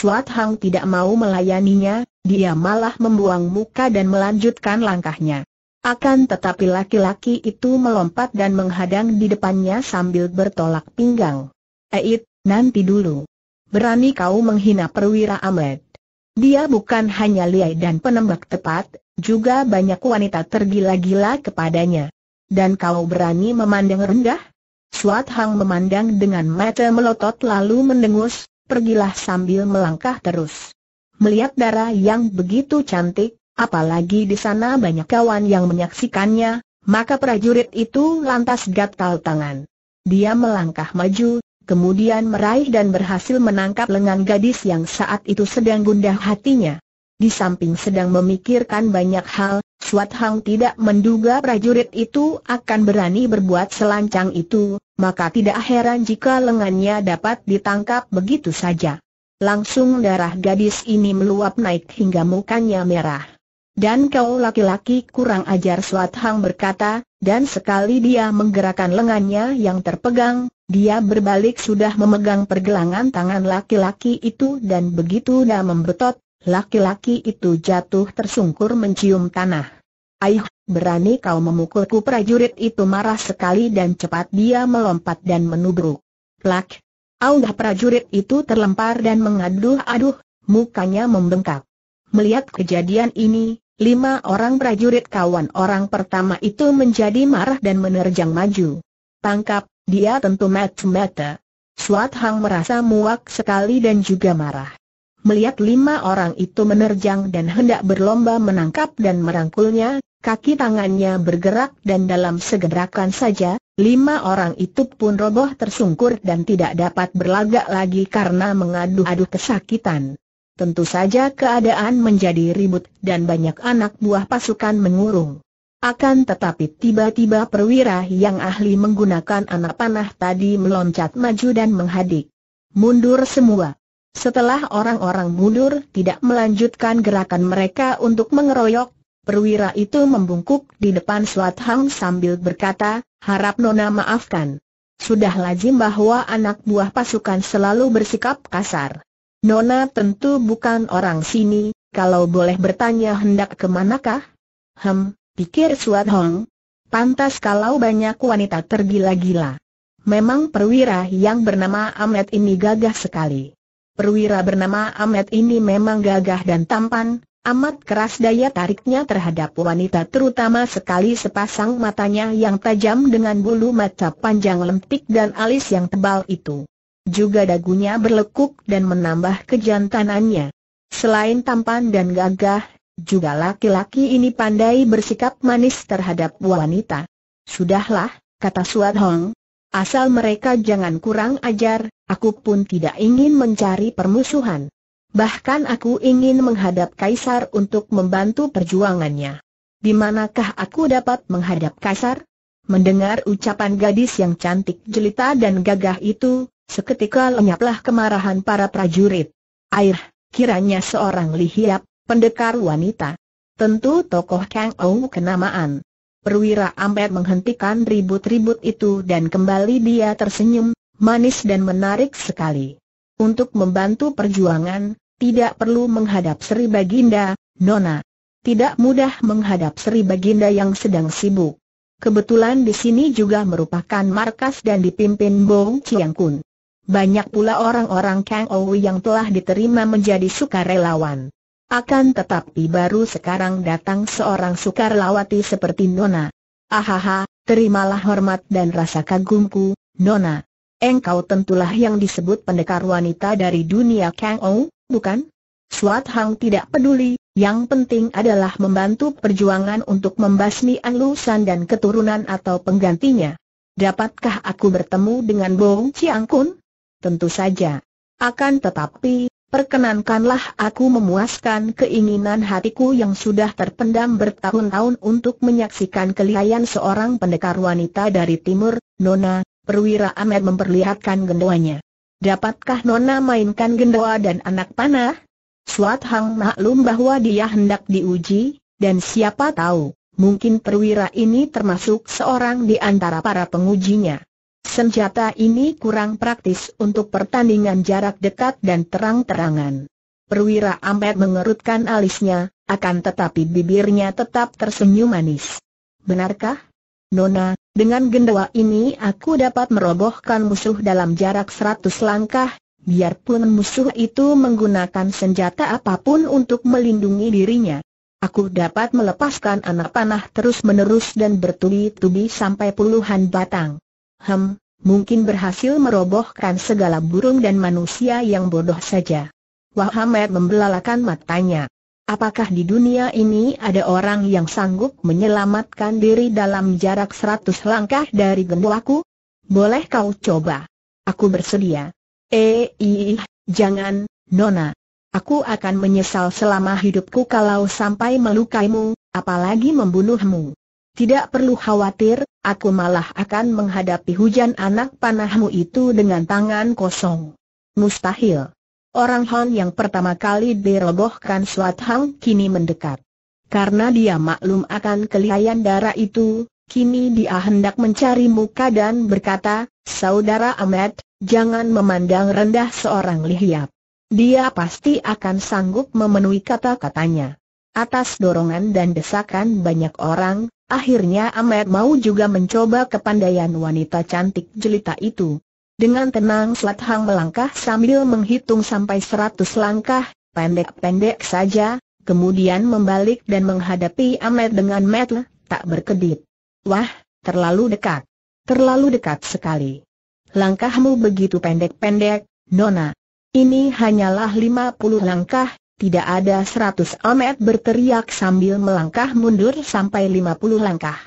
Suat Hang tidak mau melayaninya, dia malah membuang muka dan melanjutkan langkahnya. Akan tetapi laki-laki itu melompat dan menghadang di depannya sambil bertolak pinggang. Eit, nanti dulu. Berani kau menghina perwira Ahmed. Dia bukan hanya liai dan penembak tepat, juga banyak wanita tergila-gila kepadanya. Dan kau berani memandang rendah? Suat Hang memandang dengan mata melotot lalu mendengus, pergilah sambil melangkah terus. Melihat darah yang begitu cantik, apalagi di sana banyak kawan yang menyaksikannya, maka prajurit itu lantas gatal tangan. Dia melangkah maju, kemudian meraih dan berhasil menangkap lengan gadis yang saat itu sedang gundah hatinya. Di samping sedang memikirkan banyak hal, Swat Hang tidak menduga prajurit itu akan berani berbuat selancang itu, maka tidak heran jika lengannya dapat ditangkap begitu saja. Langsung darah gadis ini meluap naik hingga mukanya merah. Dan kau laki-laki kurang ajar Suat Hang berkata, dan sekali dia menggerakkan lengannya yang terpegang, dia berbalik sudah memegang pergelangan tangan laki-laki itu dan begitu dia membetot, laki-laki itu jatuh tersungkur mencium tanah. Aih, berani kau memukulku prajurit itu marah sekali dan cepat dia melompat dan menubruk. Plak! Aungah prajurit itu terlempar dan mengaduh-aduh, mukanya membengkak. Melihat kejadian ini, lima orang prajurit kawan orang pertama itu menjadi marah dan menerjang maju. Tangkap, dia tentu mat mata Suat Hang merasa muak sekali dan juga marah. Melihat lima orang itu menerjang dan hendak berlomba menangkap dan merangkulnya, kaki tangannya bergerak dan dalam segerakan saja, lima orang itu pun roboh tersungkur dan tidak dapat berlagak lagi karena mengadu-adu kesakitan. Tentu saja keadaan menjadi ribut dan banyak anak buah pasukan mengurung. Akan tetapi tiba-tiba perwira yang ahli menggunakan anak panah tadi meloncat maju dan menghadik. Mundur semua. Setelah orang-orang mundur tidak melanjutkan gerakan mereka untuk mengeroyok, Perwira itu membungkuk di depan Suat Hang sambil berkata, harap Nona maafkan. Sudah lazim bahwa anak buah pasukan selalu bersikap kasar. Nona tentu bukan orang sini, kalau boleh bertanya hendak ke manakah? Hem, pikir Suat Hang. Pantas kalau banyak wanita tergila-gila. Memang perwira yang bernama Amet ini gagah sekali. Perwira bernama Amet ini memang gagah dan tampan, Amat keras daya tariknya terhadap wanita terutama sekali sepasang matanya yang tajam dengan bulu mata panjang lentik dan alis yang tebal itu. Juga dagunya berlekuk dan menambah kejantanannya. Selain tampan dan gagah, juga laki-laki ini pandai bersikap manis terhadap wanita. Sudahlah, kata Suat Hong. Asal mereka jangan kurang ajar, aku pun tidak ingin mencari permusuhan. Bahkan aku ingin menghadap Kaisar untuk membantu perjuangannya. Di manakah aku dapat menghadap Kaisar? Mendengar ucapan gadis yang cantik jelita dan gagah itu, seketika lenyaplah kemarahan para prajurit. Air, kiranya seorang lihiap, pendekar wanita. Tentu tokoh Kang Ou kenamaan. Perwira amper menghentikan ribut-ribut itu dan kembali dia tersenyum, manis dan menarik sekali. Untuk membantu perjuangan, tidak perlu menghadap Sri Baginda, Nona. Tidak mudah menghadap Sri Baginda yang sedang sibuk. Kebetulan di sini juga merupakan markas dan dipimpin Bong Chiang Kun. Banyak pula orang-orang Kang Ou yang telah diterima menjadi sukarelawan. Akan tetapi baru sekarang datang seorang sukarelawati seperti Nona. Ahaha, terimalah hormat dan rasa kagumku, Nona. Engkau tentulah yang disebut pendekar wanita dari dunia Kang Ou, bukan? Suat Hang tidak peduli, yang penting adalah membantu perjuangan untuk membasmi San dan keturunan atau penggantinya. Dapatkah aku bertemu dengan Bong Kun? Tentu saja. Akan tetapi, Perkenankanlah aku memuaskan keinginan hatiku yang sudah terpendam bertahun-tahun untuk menyaksikan kelihayan seorang pendekar wanita dari timur, Nona, perwira Ahmed memperlihatkan gendawanya. Dapatkah Nona mainkan gendoa dan anak panah? Suat Hang maklum bahwa dia hendak diuji, dan siapa tahu, mungkin perwira ini termasuk seorang di antara para pengujinya. Senjata ini kurang praktis untuk pertandingan jarak dekat dan terang-terangan. Perwira Ampet mengerutkan alisnya, akan tetapi bibirnya tetap tersenyum manis. Benarkah? Nona, dengan gendawa ini aku dapat merobohkan musuh dalam jarak seratus langkah, biarpun musuh itu menggunakan senjata apapun untuk melindungi dirinya. Aku dapat melepaskan anak panah terus-menerus dan bertubi-tubi sampai puluhan batang. Hem, mungkin berhasil merobohkan segala burung dan manusia yang bodoh saja. Wahamet membelalakan matanya. Apakah di dunia ini ada orang yang sanggup menyelamatkan diri dalam jarak seratus langkah dari genduaku? Boleh kau coba? Aku bersedia. Eh, jangan, Nona. Aku akan menyesal selama hidupku kalau sampai melukaimu, apalagi membunuhmu. Tidak perlu khawatir, aku malah akan menghadapi hujan anak panahmu itu dengan tangan kosong. Mustahil. Orang Han yang pertama kali dirobohkan Suat Hang kini mendekat. Karena dia maklum akan kelihayan darah itu, kini dia hendak mencari muka dan berkata, Saudara Ahmed, jangan memandang rendah seorang lihiap. Dia pasti akan sanggup memenuhi kata-katanya. Atas dorongan dan desakan banyak orang, akhirnya Ahmed mau juga mencoba kepandaian wanita cantik jelita itu. Dengan tenang Slat Hang melangkah sambil menghitung sampai seratus langkah, pendek-pendek saja, kemudian membalik dan menghadapi Amet dengan metel, tak berkedip. Wah, terlalu dekat. Terlalu dekat sekali. Langkahmu begitu pendek-pendek, Nona. Ini hanyalah lima puluh langkah, tidak ada seratus. Amet berteriak sambil melangkah mundur sampai lima puluh langkah.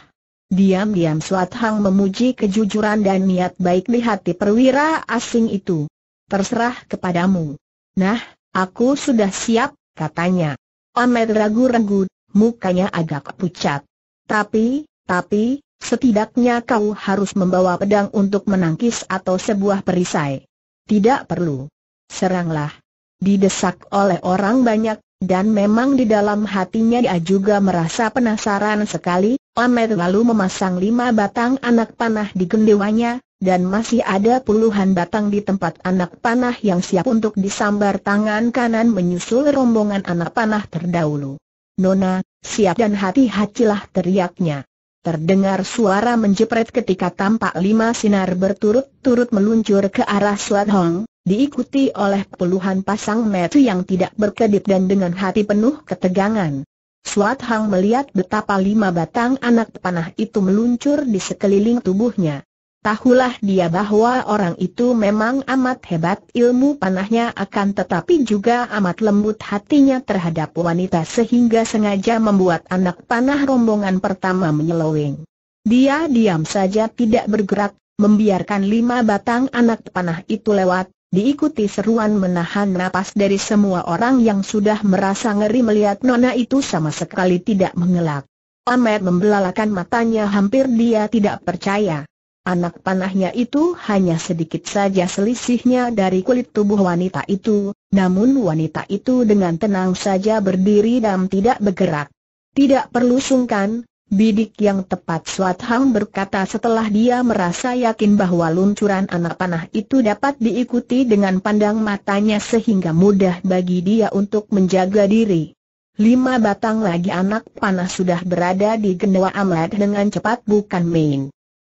Diam-diam Suat Hang memuji kejujuran dan niat baik di hati perwira asing itu. Terserah kepadamu. Nah, aku sudah siap, katanya. Omed ragu-ragu, mukanya agak pucat. Tapi, tapi, setidaknya kau harus membawa pedang untuk menangkis atau sebuah perisai. Tidak perlu. Seranglah didesak oleh orang banyak, dan memang di dalam hatinya dia juga merasa penasaran sekali, Ahmed lalu memasang lima batang anak panah di gendewanya, dan masih ada puluhan batang di tempat anak panah yang siap untuk disambar tangan kanan menyusul rombongan anak panah terdahulu. Nona, siap dan hati-hatilah teriaknya. Terdengar suara menjepret ketika tampak lima sinar berturut-turut meluncur ke arah Suat Hong, diikuti oleh puluhan pasang mata yang tidak berkedip dan dengan hati penuh ketegangan. Suat Hang melihat betapa lima batang anak panah itu meluncur di sekeliling tubuhnya. Tahulah dia bahwa orang itu memang amat hebat ilmu panahnya akan tetapi juga amat lembut hatinya terhadap wanita sehingga sengaja membuat anak panah rombongan pertama menyeloweng. Dia diam saja tidak bergerak, membiarkan lima batang anak panah itu lewat, diikuti seruan menahan napas dari semua orang yang sudah merasa ngeri melihat Nona itu sama sekali tidak mengelak. Ahmed membelalakan matanya hampir dia tidak percaya. Anak panahnya itu hanya sedikit saja selisihnya dari kulit tubuh wanita itu, namun wanita itu dengan tenang saja berdiri dan tidak bergerak. Tidak perlu sungkan, Bidik yang tepat Suat Hang berkata setelah dia merasa yakin bahwa luncuran anak panah itu dapat diikuti dengan pandang matanya sehingga mudah bagi dia untuk menjaga diri. Lima batang lagi anak panah sudah berada di genua amlet dengan cepat bukan main.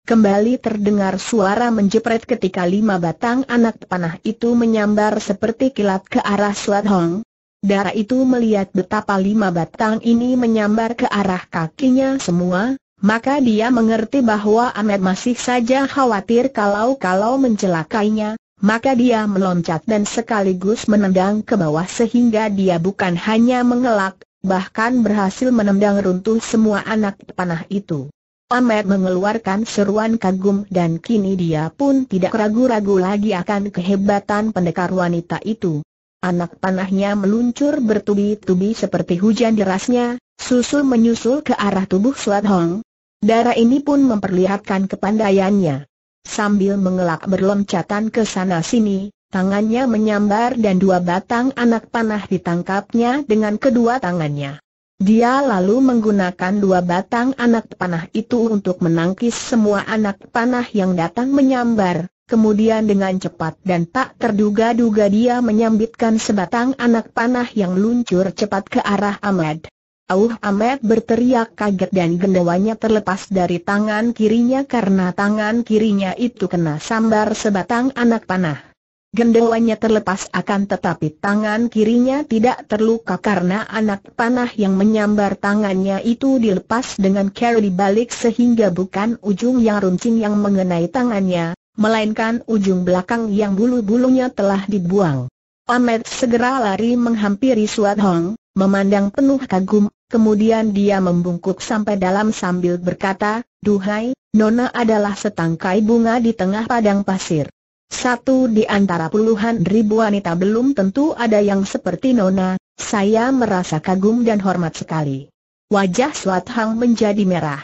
Kembali terdengar suara menjepret ketika lima batang anak panah itu menyambar seperti kilat ke arah Suat Hong. Darah itu melihat betapa lima batang ini menyambar ke arah kakinya semua, maka dia mengerti bahwa Ahmed masih saja khawatir kalau-kalau mencelakainya, maka dia meloncat dan sekaligus menendang ke bawah sehingga dia bukan hanya mengelak, bahkan berhasil menendang runtuh semua anak panah itu. Ahmed mengeluarkan seruan kagum dan kini dia pun tidak ragu-ragu lagi akan kehebatan pendekar wanita itu anak panahnya meluncur bertubi-tubi seperti hujan derasnya, susul menyusul ke arah tubuh Suat Hong. Darah ini pun memperlihatkan kepandaiannya. Sambil mengelak berloncatan ke sana-sini, tangannya menyambar dan dua batang anak panah ditangkapnya dengan kedua tangannya. Dia lalu menggunakan dua batang anak panah itu untuk menangkis semua anak panah yang datang menyambar. Kemudian dengan cepat dan tak terduga-duga dia menyambitkan sebatang anak panah yang luncur cepat ke arah Ahmad. Auh Ahmed berteriak kaget dan gendawanya terlepas dari tangan kirinya karena tangan kirinya itu kena sambar sebatang anak panah. Gendawanya terlepas akan tetapi tangan kirinya tidak terluka karena anak panah yang menyambar tangannya itu dilepas dengan carry balik sehingga bukan ujung yang runcing yang mengenai tangannya, melainkan ujung belakang yang bulu-bulunya telah dibuang. Ahmed segera lari menghampiri Suat Hong, memandang penuh kagum, kemudian dia membungkuk sampai dalam sambil berkata, Duhai, Nona adalah setangkai bunga di tengah padang pasir. Satu di antara puluhan ribu wanita belum tentu ada yang seperti Nona, saya merasa kagum dan hormat sekali. Wajah Suat Hang menjadi merah.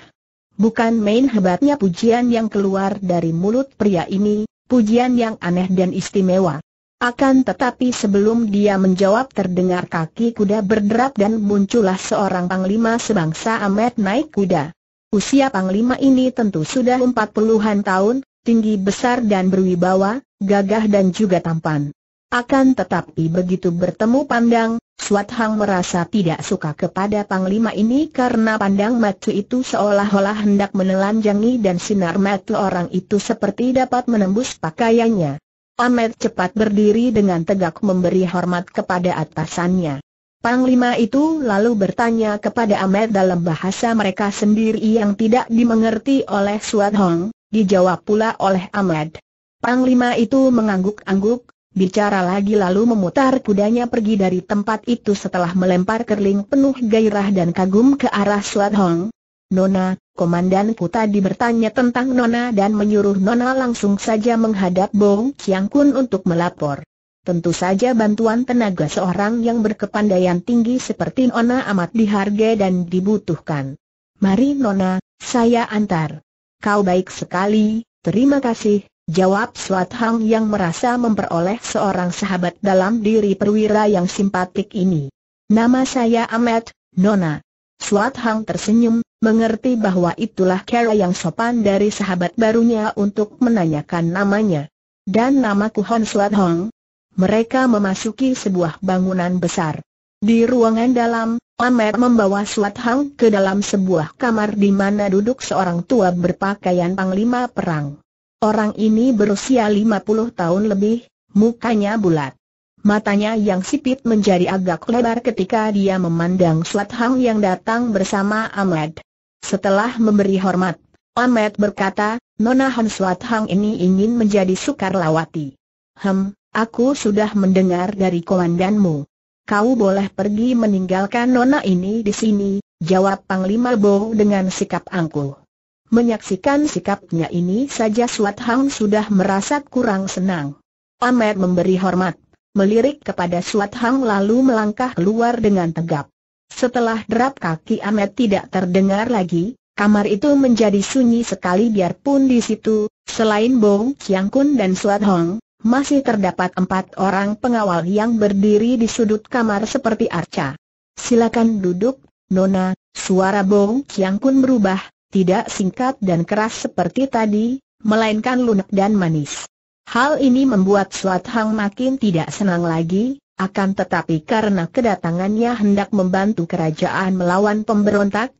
Bukan main hebatnya pujian yang keluar dari mulut pria ini, pujian yang aneh dan istimewa. Akan tetapi sebelum dia menjawab terdengar kaki kuda berderap dan muncullah seorang panglima sebangsa Ahmed naik kuda. Usia panglima ini tentu sudah empat puluhan tahun, tinggi besar dan berwibawa, gagah dan juga tampan. Akan tetapi begitu bertemu pandang, Suat Hang merasa tidak suka kepada Panglima ini karena pandang matu itu seolah-olah hendak menelanjangi dan sinar matu orang itu seperti dapat menembus pakaiannya. Amet cepat berdiri dengan tegak memberi hormat kepada atasannya. Panglima itu lalu bertanya kepada Amet dalam bahasa mereka sendiri yang tidak dimengerti oleh Suat Hong, dijawab pula oleh Amet. Panglima itu mengangguk-angguk, bicara lagi lalu memutar kudanya pergi dari tempat itu setelah melempar kerling penuh gairah dan kagum ke arah Suat Hong. Nona, komandanku tadi bertanya tentang Nona dan menyuruh Nona langsung saja menghadap Bong Chiang Kun untuk melapor. Tentu saja bantuan tenaga seorang yang berkepandaian tinggi seperti Nona amat dihargai dan dibutuhkan. Mari Nona, saya antar. Kau baik sekali, terima kasih, Jawab Swat Hang yang merasa memperoleh seorang sahabat dalam diri perwira yang simpatik ini. Nama saya Ahmed, Nona. Swat Hang tersenyum, mengerti bahwa itulah cara yang sopan dari sahabat barunya untuk menanyakan namanya. Dan namaku Hon Swat Hang. Mereka memasuki sebuah bangunan besar. Di ruangan dalam, Ahmed membawa Swat Hang ke dalam sebuah kamar di mana duduk seorang tua berpakaian panglima perang. Orang ini berusia 50 tahun lebih, mukanya bulat. Matanya yang sipit menjadi agak lebar ketika dia memandang Suat Hang yang datang bersama Ahmad. Setelah memberi hormat, Ahmad berkata, Nona Han Suat Hang ini ingin menjadi sukarlawati. Hem, aku sudah mendengar dari komandanmu. Kau boleh pergi meninggalkan Nona ini di sini, jawab Panglima Bo dengan sikap angkuh. Menyaksikan sikapnya ini saja Suat Hang sudah merasa kurang senang. Pamer memberi hormat, melirik kepada Suat Hang lalu melangkah keluar dengan tegap. Setelah derap kaki Amet tidak terdengar lagi, kamar itu menjadi sunyi sekali biarpun di situ, selain Bong Chiang Kun dan Suat Hang, masih terdapat empat orang pengawal yang berdiri di sudut kamar seperti arca. Silakan duduk, Nona, suara Bong Chiang Kun berubah, tidak singkat dan keras seperti tadi, melainkan lunak dan manis. Hal ini membuat Suat Hang makin tidak senang lagi, akan tetapi karena kedatangannya hendak membantu kerajaan melawan pemberontak,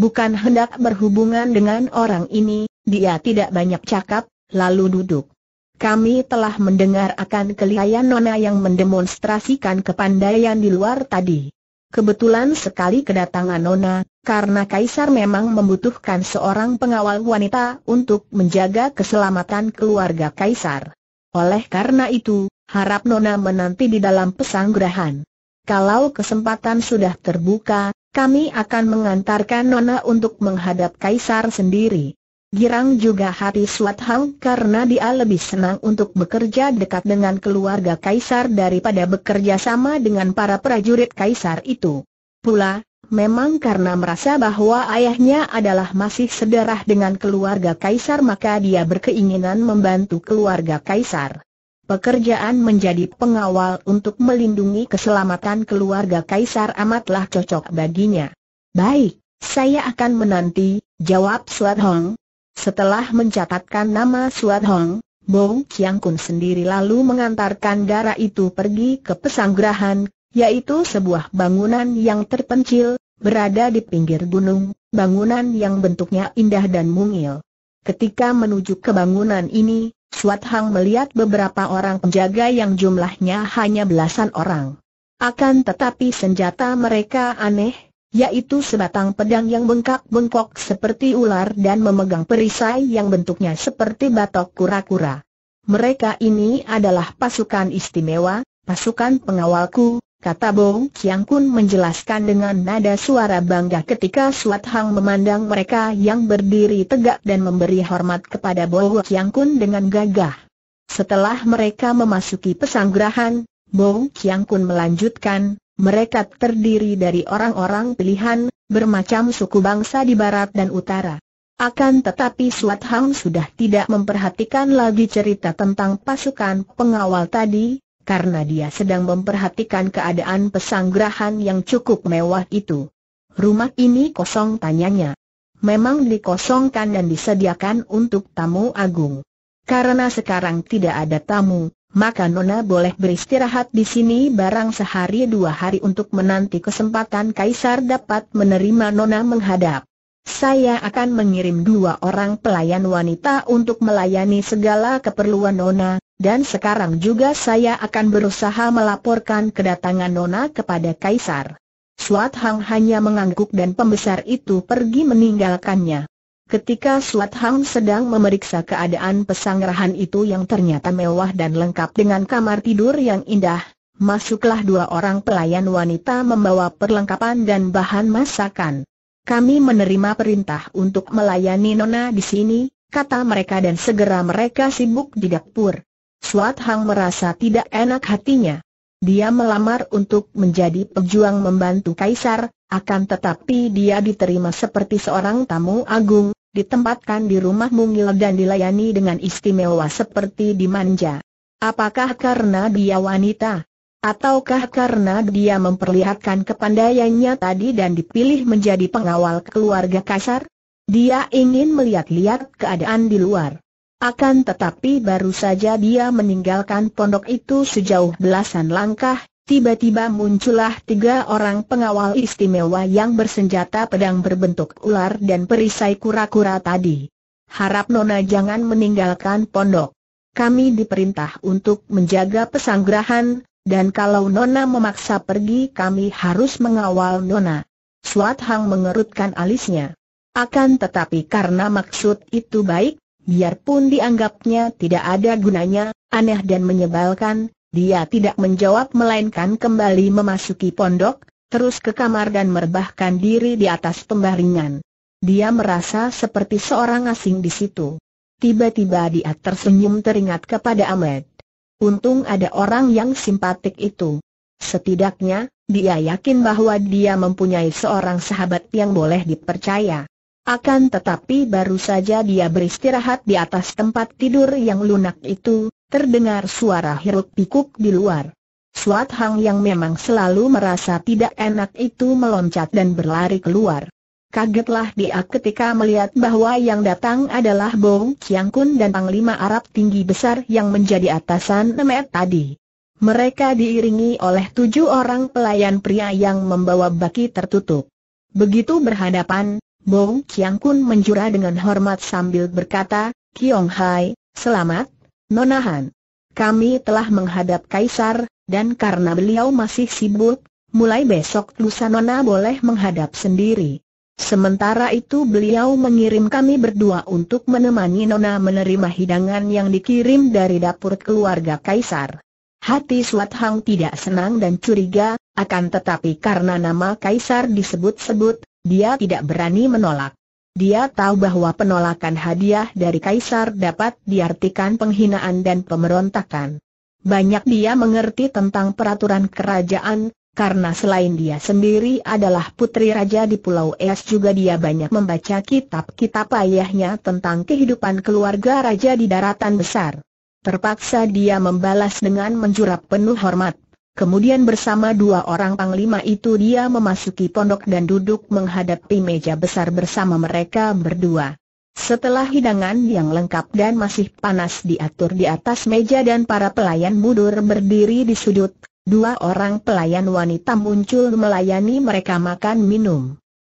bukan hendak berhubungan dengan orang ini, dia tidak banyak cakap, lalu duduk. Kami telah mendengar akan kelihayan Nona yang mendemonstrasikan kepandaian di luar tadi. Kebetulan sekali kedatangan Nona, karena Kaisar memang membutuhkan seorang pengawal wanita untuk menjaga keselamatan keluarga Kaisar. Oleh karena itu, harap Nona menanti di dalam pesanggrahan. Kalau kesempatan sudah terbuka, kami akan mengantarkan Nona untuk menghadap Kaisar sendiri. Girang juga hati Suat Hang karena dia lebih senang untuk bekerja dekat dengan keluarga Kaisar daripada bekerja sama dengan para prajurit Kaisar itu. Pula, memang karena merasa bahwa ayahnya adalah masih sederah dengan keluarga Kaisar maka dia berkeinginan membantu keluarga Kaisar. Pekerjaan menjadi pengawal untuk melindungi keselamatan keluarga kaisar amatlah cocok baginya. Baik, saya akan menanti, jawab Suat Hong, setelah mencatatkan nama Suat Hong, Bong Chiang Kun sendiri lalu mengantarkan darah itu pergi ke pesanggrahan, yaitu sebuah bangunan yang terpencil, berada di pinggir gunung, bangunan yang bentuknya indah dan mungil. Ketika menuju ke bangunan ini, Suat Hang melihat beberapa orang penjaga yang jumlahnya hanya belasan orang. Akan tetapi senjata mereka aneh, yaitu sebatang pedang yang bengkak-bengkok seperti ular dan memegang perisai yang bentuknya seperti batok kura-kura. Mereka ini adalah pasukan istimewa, pasukan pengawalku, kata Bong Kiang Kun menjelaskan dengan nada suara bangga ketika Suat Hang memandang mereka yang berdiri tegak dan memberi hormat kepada Bong Kiang Kun dengan gagah. Setelah mereka memasuki pesanggrahan, Bong Kiang Kun melanjutkan, mereka terdiri dari orang-orang pilihan, bermacam suku bangsa di barat dan utara. Akan tetapi Suat Hang sudah tidak memperhatikan lagi cerita tentang pasukan pengawal tadi, karena dia sedang memperhatikan keadaan pesanggrahan yang cukup mewah itu. Rumah ini kosong tanyanya. Memang dikosongkan dan disediakan untuk tamu agung. Karena sekarang tidak ada tamu, maka Nona boleh beristirahat di sini barang sehari dua hari untuk menanti kesempatan Kaisar dapat menerima Nona menghadap. Saya akan mengirim dua orang pelayan wanita untuk melayani segala keperluan Nona, dan sekarang juga saya akan berusaha melaporkan kedatangan Nona kepada Kaisar. Suat Hang hanya mengangguk dan pembesar itu pergi meninggalkannya. Ketika Suat Hang sedang memeriksa keadaan pesanggrahan itu yang ternyata mewah dan lengkap dengan kamar tidur yang indah, masuklah dua orang pelayan wanita membawa perlengkapan dan bahan masakan. Kami menerima perintah untuk melayani Nona di sini, kata mereka dan segera mereka sibuk di dapur. Suat Hang merasa tidak enak hatinya. Dia melamar untuk menjadi pejuang membantu kaisar, akan tetapi dia diterima seperti seorang tamu agung, ditempatkan di rumah mungil dan dilayani dengan istimewa seperti dimanja. Apakah karena dia wanita? Ataukah karena dia memperlihatkan kepandaiannya tadi dan dipilih menjadi pengawal keluarga kasar? Dia ingin melihat-lihat keadaan di luar. Akan tetapi baru saja dia meninggalkan pondok itu sejauh belasan langkah, Tiba-tiba muncullah tiga orang pengawal istimewa yang bersenjata pedang berbentuk ular dan perisai kura-kura tadi. Harap Nona jangan meninggalkan pondok. Kami diperintah untuk menjaga pesanggrahan, dan kalau Nona memaksa pergi kami harus mengawal Nona. Suat Hang mengerutkan alisnya. Akan tetapi karena maksud itu baik, biarpun dianggapnya tidak ada gunanya, aneh dan menyebalkan, dia tidak menjawab melainkan kembali memasuki pondok, terus ke kamar dan merebahkan diri di atas pembaringan. Dia merasa seperti seorang asing di situ. Tiba-tiba dia tersenyum teringat kepada Ahmed. Untung ada orang yang simpatik itu. Setidaknya, dia yakin bahwa dia mempunyai seorang sahabat yang boleh dipercaya. Akan tetapi baru saja dia beristirahat di atas tempat tidur yang lunak itu, terdengar suara hiruk pikuk di luar. Suat Hang yang memang selalu merasa tidak enak itu meloncat dan berlari keluar. Kagetlah dia ketika melihat bahwa yang datang adalah Bong Chiang Kun dan Panglima Arab tinggi besar yang menjadi atasan Nemet tadi. Mereka diiringi oleh tujuh orang pelayan pria yang membawa baki tertutup. Begitu berhadapan, Bong Chiang Kun menjura dengan hormat sambil berkata, Kiong Hai, selamat, Nonahan. Kami telah menghadap Kaisar, dan karena beliau masih sibuk, mulai besok lusa Nona boleh menghadap sendiri. Sementara itu beliau mengirim kami berdua untuk menemani Nona menerima hidangan yang dikirim dari dapur keluarga Kaisar. Hati Suat Hang tidak senang dan curiga, akan tetapi karena nama Kaisar disebut-sebut, dia tidak berani menolak. Dia tahu bahwa penolakan hadiah dari Kaisar dapat diartikan penghinaan dan pemberontakan. Banyak dia mengerti tentang peraturan kerajaan, karena selain dia sendiri adalah putri raja di Pulau Es juga dia banyak membaca kitab-kitab ayahnya tentang kehidupan keluarga raja di daratan besar. Terpaksa dia membalas dengan menjurap penuh hormat. Kemudian bersama dua orang panglima itu dia memasuki pondok dan duduk menghadapi meja besar bersama mereka berdua. Setelah hidangan yang lengkap dan masih panas diatur di atas meja dan para pelayan mundur berdiri di sudut, dua orang pelayan wanita muncul melayani mereka makan minum.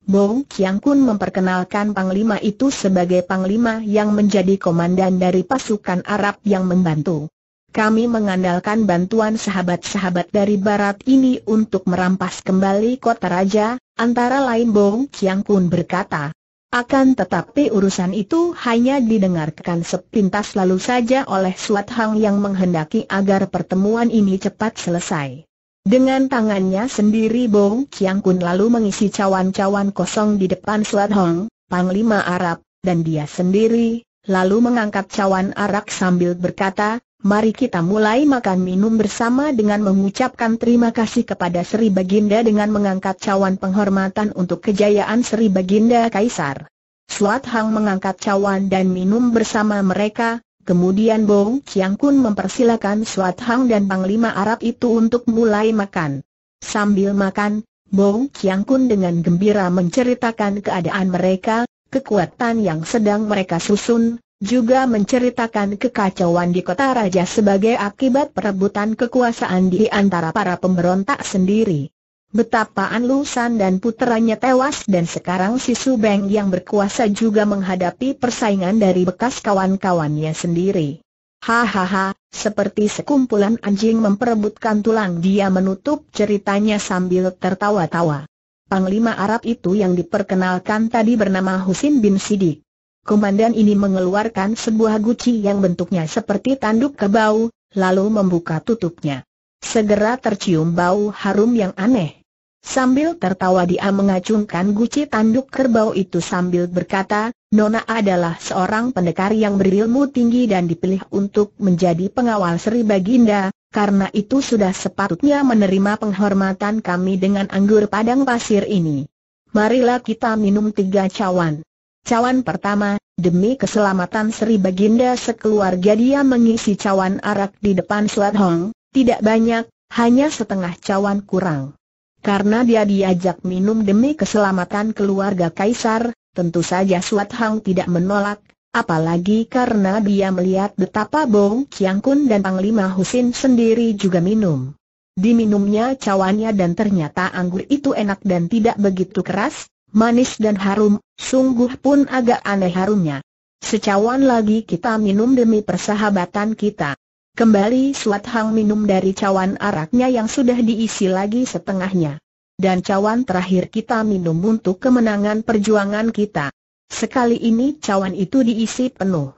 Bong Chiang Kun memperkenalkan panglima itu sebagai panglima yang menjadi komandan dari pasukan Arab yang membantu kami mengandalkan bantuan sahabat-sahabat dari barat ini untuk merampas kembali kota raja, antara lain Bong Chiang Kun berkata. Akan tetapi urusan itu hanya didengarkan sepintas lalu saja oleh Suat Hang yang menghendaki agar pertemuan ini cepat selesai. Dengan tangannya sendiri Bong Chiang Kun lalu mengisi cawan-cawan kosong di depan Suat Hang, Panglima Arab, dan dia sendiri, lalu mengangkat cawan arak sambil berkata, mari kita mulai makan minum bersama dengan mengucapkan terima kasih kepada Sri Baginda dengan mengangkat cawan penghormatan untuk kejayaan Sri Baginda Kaisar. Suat Hang mengangkat cawan dan minum bersama mereka, kemudian Bong Chiang Kun mempersilakan Suat Hang dan Panglima Arab itu untuk mulai makan. Sambil makan, Bong Chiang Kun dengan gembira menceritakan keadaan mereka, kekuatan yang sedang mereka susun, juga menceritakan kekacauan di kota raja sebagai akibat perebutan kekuasaan di antara para pemberontak sendiri. Betapa An Lusan dan puteranya tewas dan sekarang si Subeng yang berkuasa juga menghadapi persaingan dari bekas kawan-kawannya sendiri. Hahaha, seperti sekumpulan anjing memperebutkan tulang dia menutup ceritanya sambil tertawa-tawa. Panglima Arab itu yang diperkenalkan tadi bernama Husin bin Sidik komandan ini mengeluarkan sebuah guci yang bentuknya seperti tanduk kebau, lalu membuka tutupnya. Segera tercium bau harum yang aneh. Sambil tertawa dia mengacungkan guci tanduk kerbau itu sambil berkata, Nona adalah seorang pendekar yang berilmu tinggi dan dipilih untuk menjadi pengawal Sri Baginda, karena itu sudah sepatutnya menerima penghormatan kami dengan anggur padang pasir ini. Marilah kita minum tiga cawan. Cawan pertama, demi keselamatan Sri Baginda sekeluarga dia mengisi cawan arak di depan Suat Hong, tidak banyak, hanya setengah cawan kurang. Karena dia diajak minum demi keselamatan keluarga Kaisar, tentu saja Suat Hong tidak menolak, apalagi karena dia melihat betapa Bong Chiang Kun dan Panglima Husin sendiri juga minum. Diminumnya cawannya dan ternyata anggur itu enak dan tidak begitu keras, manis dan harum, sungguh pun agak aneh harumnya. Secawan lagi kita minum demi persahabatan kita. Kembali Suat Hang minum dari cawan araknya yang sudah diisi lagi setengahnya. Dan cawan terakhir kita minum untuk kemenangan perjuangan kita. Sekali ini cawan itu diisi penuh.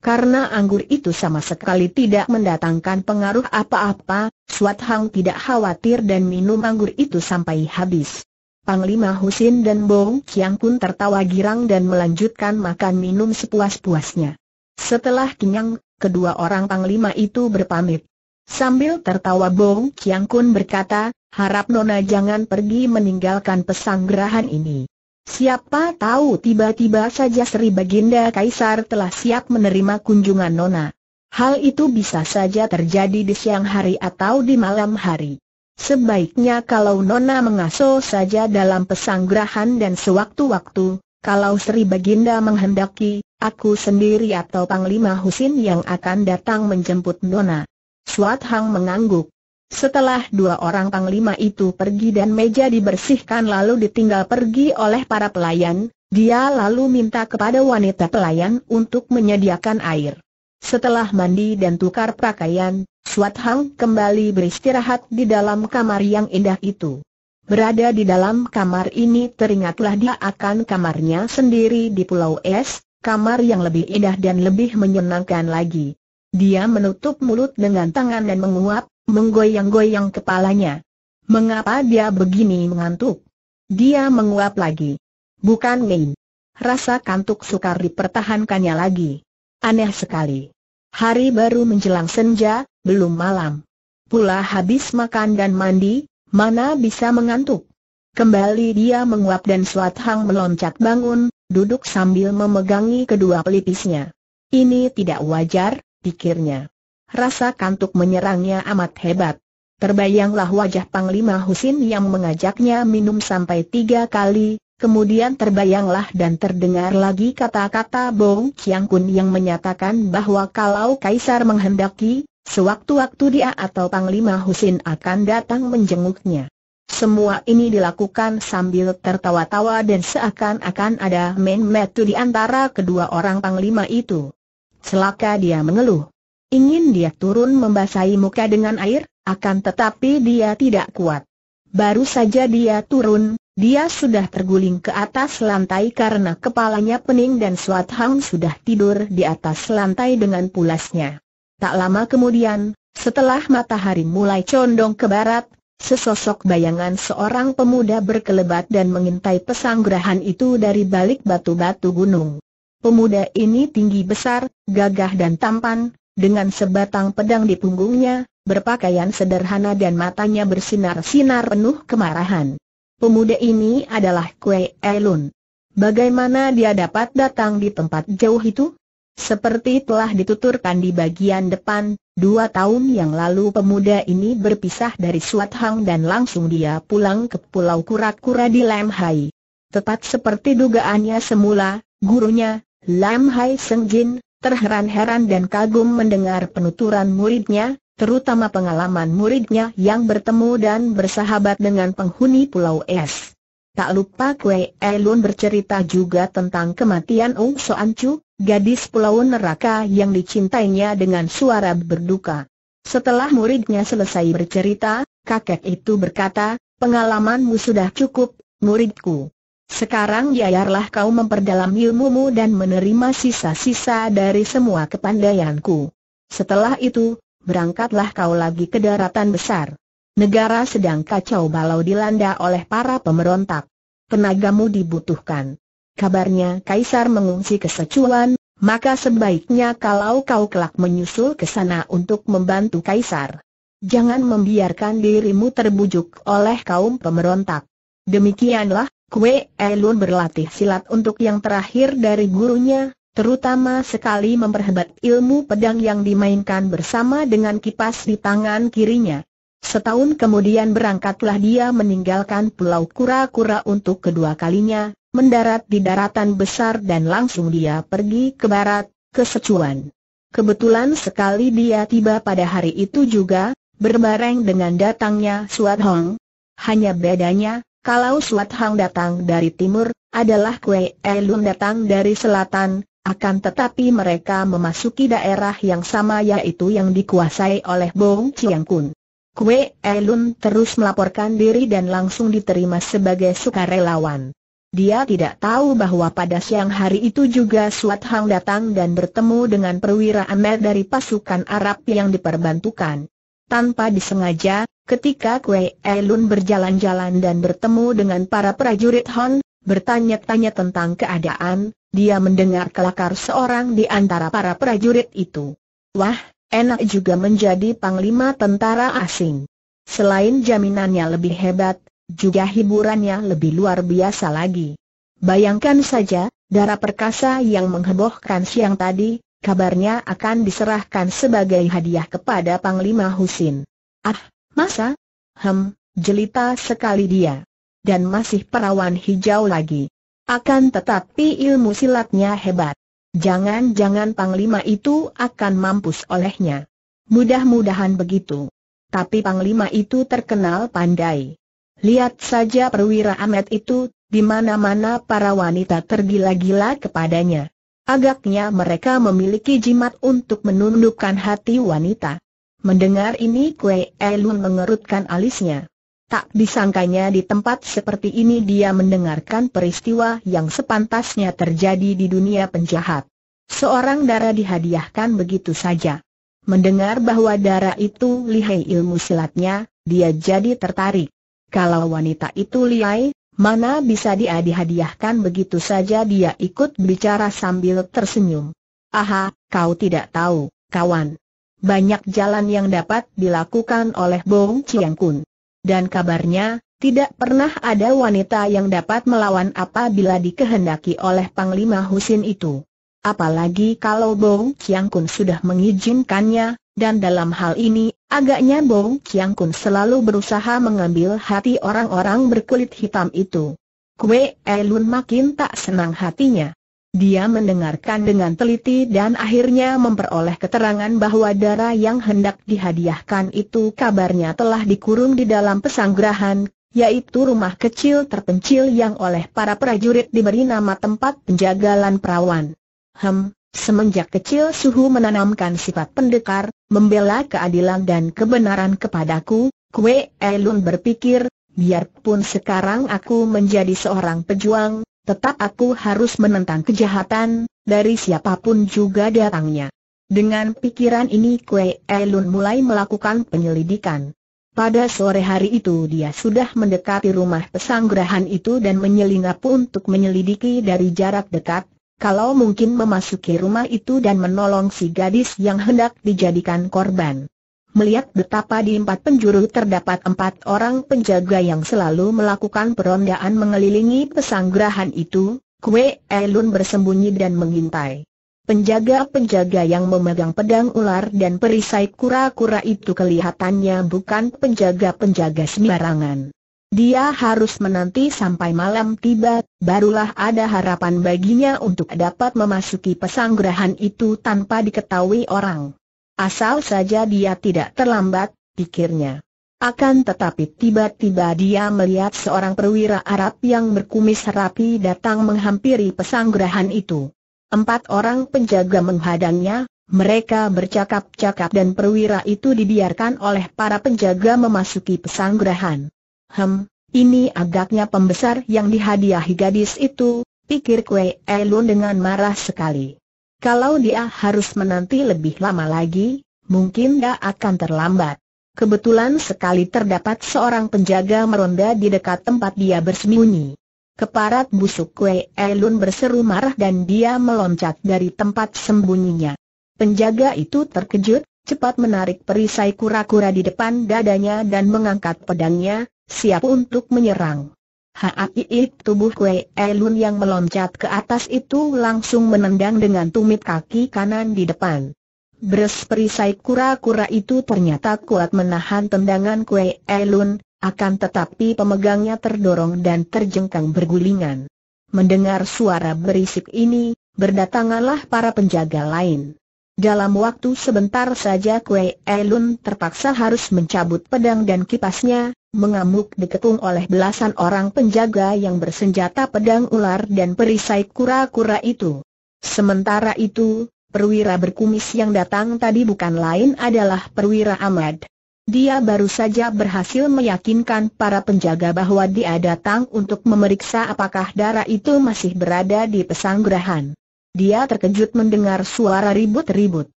Karena anggur itu sama sekali tidak mendatangkan pengaruh apa-apa, Suat Hang tidak khawatir dan minum anggur itu sampai habis. Panglima Husin dan Bong Kiang pun tertawa girang dan melanjutkan makan minum sepuas-puasnya. Setelah kenyang, kedua orang Panglima itu berpamit. Sambil tertawa Bong Kiang Kun berkata, harap Nona jangan pergi meninggalkan pesanggerahan ini. Siapa tahu tiba-tiba saja Sri Baginda Kaisar telah siap menerima kunjungan Nona. Hal itu bisa saja terjadi di siang hari atau di malam hari. Sebaiknya kalau Nona mengasuh saja dalam pesanggrahan dan sewaktu-waktu, kalau Sri Baginda menghendaki, aku sendiri atau Panglima Husin yang akan datang menjemput Nona. Suat Hang mengangguk. Setelah dua orang panglima itu pergi dan meja dibersihkan lalu ditinggal pergi oleh para pelayan, dia lalu minta kepada wanita pelayan untuk menyediakan air. Setelah mandi dan tukar pakaian, Swat Hang kembali beristirahat di dalam kamar yang indah itu. Berada di dalam kamar ini teringatlah dia akan kamarnya sendiri di Pulau Es, kamar yang lebih indah dan lebih menyenangkan lagi. Dia menutup mulut dengan tangan dan menguap, menggoyang-goyang kepalanya. Mengapa dia begini mengantuk? Dia menguap lagi. Bukan main. Rasa kantuk sukar dipertahankannya lagi. Aneh sekali. Hari baru menjelang senja, belum malam. Pula habis makan dan mandi, mana bisa mengantuk. Kembali dia menguap dan Suat Hang meloncat bangun, duduk sambil memegangi kedua pelipisnya. Ini tidak wajar, pikirnya. Rasa kantuk menyerangnya amat hebat. Terbayanglah wajah Panglima Husin yang mengajaknya minum sampai tiga kali, Kemudian terbayanglah dan terdengar lagi kata-kata Bong Chiang Kun yang menyatakan bahwa kalau Kaisar menghendaki, sewaktu-waktu dia atau Panglima Husin akan datang menjenguknya. Semua ini dilakukan sambil tertawa-tawa dan seakan-akan ada main metu di antara kedua orang Panglima itu. Selaka dia mengeluh. Ingin dia turun membasahi muka dengan air, akan tetapi dia tidak kuat. Baru saja dia turun, dia sudah terguling ke atas lantai karena kepalanya pening dan Swat Hang sudah tidur di atas lantai dengan pulasnya. Tak lama kemudian, setelah matahari mulai condong ke barat, sesosok bayangan seorang pemuda berkelebat dan mengintai pesanggrahan itu dari balik batu-batu gunung. Pemuda ini tinggi besar, gagah dan tampan, dengan sebatang pedang di punggungnya, berpakaian sederhana dan matanya bersinar-sinar penuh kemarahan. Pemuda ini adalah Kue Elun. Bagaimana dia dapat datang di tempat jauh itu? Seperti telah dituturkan di bagian depan, dua tahun yang lalu pemuda ini berpisah dari Suat Hang dan langsung dia pulang ke Pulau Kura-Kura di Lam Hai. Tepat seperti dugaannya semula, gurunya, Lam Hai Seng Jin, terheran-heran dan kagum mendengar penuturan muridnya, terutama pengalaman muridnya yang bertemu dan bersahabat dengan penghuni Pulau Es. Tak lupa Kue Elun bercerita juga tentang kematian Ung Soan Chu, gadis pulau neraka yang dicintainya dengan suara berduka. Setelah muridnya selesai bercerita, kakek itu berkata, pengalamanmu sudah cukup, muridku. Sekarang biarlah kau memperdalam ilmumu dan menerima sisa-sisa dari semua kepandaianku. Setelah itu, berangkatlah kau lagi ke daratan besar. Negara sedang kacau balau dilanda oleh para pemberontak. Tenagamu dibutuhkan. Kabarnya Kaisar mengungsi ke Secuan, maka sebaiknya kalau kau kelak menyusul ke sana untuk membantu Kaisar. Jangan membiarkan dirimu terbujuk oleh kaum pemberontak. Demikianlah, Kue Elun berlatih silat untuk yang terakhir dari gurunya, terutama sekali memperhebat ilmu pedang yang dimainkan bersama dengan kipas di tangan kirinya. Setahun kemudian berangkatlah dia meninggalkan Pulau Kura-Kura untuk kedua kalinya, mendarat di daratan besar dan langsung dia pergi ke barat, ke Secuan. Kebetulan sekali dia tiba pada hari itu juga, berbareng dengan datangnya Suat Hong. Hanya bedanya, kalau Suat Hang datang dari timur, adalah Kue Elun datang dari selatan, akan tetapi mereka memasuki daerah yang sama yaitu yang dikuasai oleh Bong Chiang Kun. Kue Elun terus melaporkan diri dan langsung diterima sebagai sukarelawan. Dia tidak tahu bahwa pada siang hari itu juga Suat Hang datang dan bertemu dengan perwira Amer dari pasukan Arab yang diperbantukan. Tanpa disengaja, ketika Kue Elun berjalan-jalan dan bertemu dengan para prajurit Hon, bertanya-tanya tentang keadaan, dia mendengar kelakar seorang di antara para prajurit itu. Wah, enak juga menjadi panglima tentara asing. Selain jaminannya lebih hebat, juga hiburannya lebih luar biasa lagi. Bayangkan saja, darah perkasa yang menghebohkan siang tadi, kabarnya akan diserahkan sebagai hadiah kepada Panglima Husin. Ah, masa? Hem, jelita sekali dia. Dan masih perawan hijau lagi. Akan tetapi ilmu silatnya hebat. Jangan-jangan Panglima itu akan mampus olehnya. Mudah-mudahan begitu. Tapi Panglima itu terkenal pandai. Lihat saja perwira amet itu, di mana-mana para wanita tergila-gila kepadanya. Agaknya mereka memiliki jimat untuk menundukkan hati wanita. Mendengar ini Kue Elun mengerutkan alisnya. Tak disangkanya di tempat seperti ini dia mendengarkan peristiwa yang sepantasnya terjadi di dunia penjahat. Seorang dara dihadiahkan begitu saja. Mendengar bahwa dara itu lihai ilmu silatnya, dia jadi tertarik. Kalau wanita itu lihai, mana bisa dia dihadiahkan begitu saja dia ikut bicara sambil tersenyum. Aha, kau tidak tahu, kawan. Banyak jalan yang dapat dilakukan oleh Bong Chiang Kun dan kabarnya, tidak pernah ada wanita yang dapat melawan apabila dikehendaki oleh Panglima Husin itu. Apalagi kalau Bong Chiang Kun sudah mengizinkannya, dan dalam hal ini, agaknya Bong Chiang Kun selalu berusaha mengambil hati orang-orang berkulit hitam itu. Kue Elun makin tak senang hatinya. Dia mendengarkan dengan teliti dan akhirnya memperoleh keterangan bahwa darah yang hendak dihadiahkan itu kabarnya telah dikurung di dalam pesanggrahan, yaitu rumah kecil terpencil yang oleh para prajurit diberi nama tempat penjagalan perawan. Hem, semenjak kecil Suhu menanamkan sifat pendekar, membela keadilan dan kebenaran kepadaku, Kwe Elun berpikir, biarpun sekarang aku menjadi seorang pejuang, tetap aku harus menentang kejahatan, dari siapapun juga datangnya. Dengan pikiran ini Kue Elun mulai melakukan penyelidikan. Pada sore hari itu dia sudah mendekati rumah pesanggrahan itu dan menyelinap untuk menyelidiki dari jarak dekat, kalau mungkin memasuki rumah itu dan menolong si gadis yang hendak dijadikan korban melihat betapa di empat penjuru terdapat empat orang penjaga yang selalu melakukan perondaan mengelilingi pesanggrahan itu, Kue Elun bersembunyi dan mengintai. Penjaga-penjaga yang memegang pedang ular dan perisai kura-kura itu kelihatannya bukan penjaga-penjaga sembarangan. Dia harus menanti sampai malam tiba, barulah ada harapan baginya untuk dapat memasuki pesanggrahan itu tanpa diketahui orang. Asal saja dia tidak terlambat, pikirnya. Akan tetapi tiba-tiba dia melihat seorang perwira Arab yang berkumis rapi datang menghampiri pesanggrahan itu. Empat orang penjaga menghadangnya, mereka bercakap-cakap dan perwira itu dibiarkan oleh para penjaga memasuki pesanggrahan. Hem, ini agaknya pembesar yang dihadiahi gadis itu, pikir Kue Elun dengan marah sekali. Kalau dia harus menanti lebih lama lagi, mungkin dia akan terlambat. Kebetulan sekali terdapat seorang penjaga meronda di dekat tempat dia bersembunyi. Keparat busuk Kue Elun berseru marah dan dia meloncat dari tempat sembunyinya. Penjaga itu terkejut, cepat menarik perisai kura-kura di depan dadanya dan mengangkat pedangnya, siap untuk menyerang. Haai tubuh Kue Elun yang meloncat ke atas itu langsung menendang dengan tumit kaki kanan di depan. Bres perisai kura-kura itu ternyata kuat menahan tendangan Kue Elun, akan tetapi pemegangnya terdorong dan terjengkang bergulingan. Mendengar suara berisik ini, berdatanganlah para penjaga lain. Dalam waktu sebentar saja Kue Elun terpaksa harus mencabut pedang dan kipasnya, mengamuk dikepung oleh belasan orang penjaga yang bersenjata pedang ular dan perisai kura-kura itu. Sementara itu, perwira berkumis yang datang tadi bukan lain adalah perwira Ahmad. Dia baru saja berhasil meyakinkan para penjaga bahwa dia datang untuk memeriksa apakah darah itu masih berada di pesanggrahan dia terkejut mendengar suara ribut-ribut.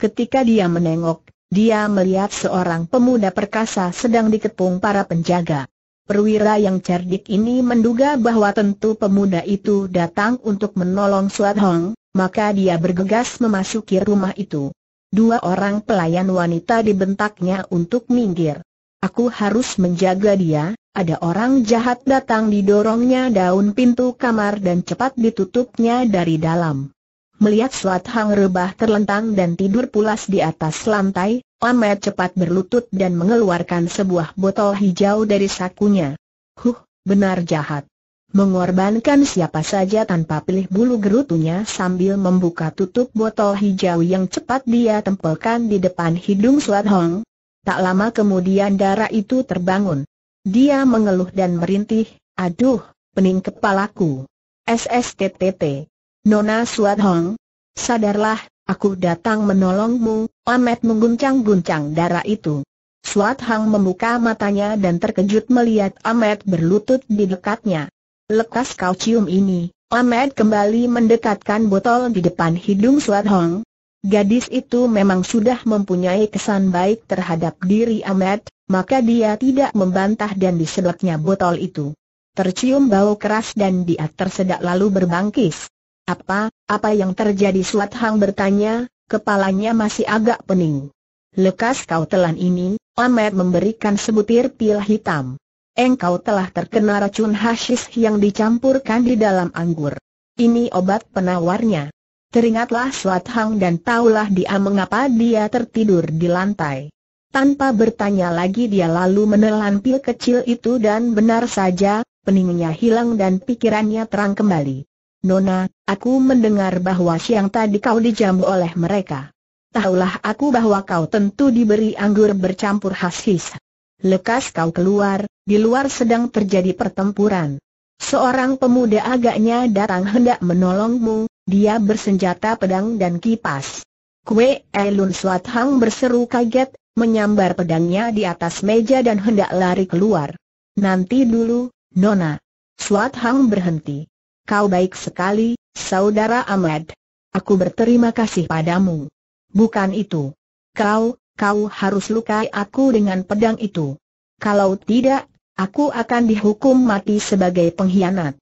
Ketika dia menengok, dia melihat seorang pemuda perkasa sedang dikepung para penjaga. Perwira yang cerdik ini menduga bahwa tentu pemuda itu datang untuk menolong Suat Hong, maka dia bergegas memasuki rumah itu. Dua orang pelayan wanita dibentaknya untuk minggir. Aku harus menjaga dia, ada orang jahat datang didorongnya daun pintu kamar dan cepat ditutupnya dari dalam. Melihat Suat Hang rebah terlentang dan tidur pulas di atas lantai, Omet cepat berlutut dan mengeluarkan sebuah botol hijau dari sakunya. Huh, benar jahat. Mengorbankan siapa saja tanpa pilih bulu gerutunya sambil membuka tutup botol hijau yang cepat dia tempelkan di depan hidung Suat Hong. Tak lama kemudian darah itu terbangun. Dia mengeluh dan merintih, aduh, pening kepalaku. SSTTT. Nona Suat Hong. Sadarlah, aku datang menolongmu, Amet mengguncang-guncang darah itu. Suat Hang membuka matanya dan terkejut melihat Ahmed berlutut di dekatnya. Lekas kau cium ini, Ahmed kembali mendekatkan botol di depan hidung Suat Hong, Gadis itu memang sudah mempunyai kesan baik terhadap diri Ahmed, maka dia tidak membantah dan disedotnya botol itu. Tercium bau keras dan dia tersedak lalu berbangkis. Apa, apa yang terjadi Suat Hang bertanya, kepalanya masih agak pening. Lekas kau telan ini, Ahmed memberikan sebutir pil hitam. Engkau telah terkena racun hasis yang dicampurkan di dalam anggur. Ini obat penawarnya. Teringatlah Suat Hang dan taulah dia mengapa dia tertidur di lantai. Tanpa bertanya lagi dia lalu menelan pil kecil itu dan benar saja, peningnya hilang dan pikirannya terang kembali. Nona, aku mendengar bahwa siang tadi kau dijamu oleh mereka. Tahulah aku bahwa kau tentu diberi anggur bercampur hasis. Lekas kau keluar, di luar sedang terjadi pertempuran. Seorang pemuda agaknya datang hendak menolongmu, dia bersenjata pedang dan kipas. Kue Elun Suat Hang berseru kaget, menyambar pedangnya di atas meja dan hendak lari keluar. Nanti dulu, Nona. Suat Hang berhenti. Kau baik sekali, Saudara Ahmad. Aku berterima kasih padamu. Bukan itu. Kau, kau harus lukai aku dengan pedang itu. Kalau tidak, aku akan dihukum mati sebagai pengkhianat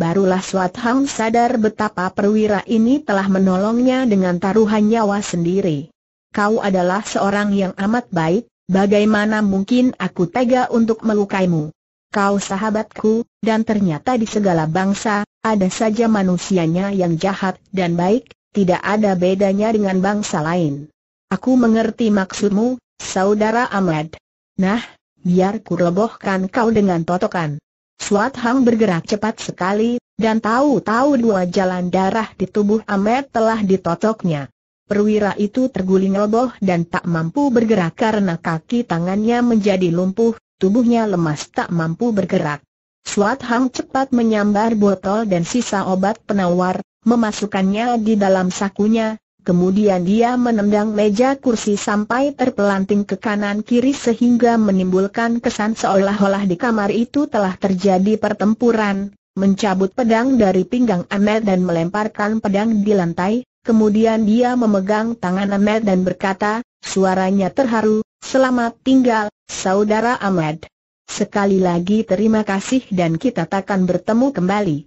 barulah Swat Hang sadar betapa perwira ini telah menolongnya dengan taruhan nyawa sendiri. Kau adalah seorang yang amat baik, bagaimana mungkin aku tega untuk melukaimu? Kau sahabatku, dan ternyata di segala bangsa, ada saja manusianya yang jahat dan baik, tidak ada bedanya dengan bangsa lain. Aku mengerti maksudmu, Saudara Ahmad. Nah, biar ku robohkan kau dengan totokan. Suat Hang bergerak cepat sekali, dan tahu-tahu dua jalan darah di tubuh Amet telah ditotoknya. Perwira itu terguling roboh dan tak mampu bergerak karena kaki tangannya menjadi lumpuh, tubuhnya lemas tak mampu bergerak. Suat Hang cepat menyambar botol dan sisa obat penawar, memasukkannya di dalam sakunya, Kemudian dia menendang meja kursi sampai terpelanting ke kanan kiri sehingga menimbulkan kesan seolah-olah di kamar itu telah terjadi pertempuran, mencabut pedang dari pinggang Ahmed dan melemparkan pedang di lantai, kemudian dia memegang tangan Ahmed dan berkata, suaranya terharu, selamat tinggal, saudara Ahmed. Sekali lagi terima kasih dan kita takkan bertemu kembali.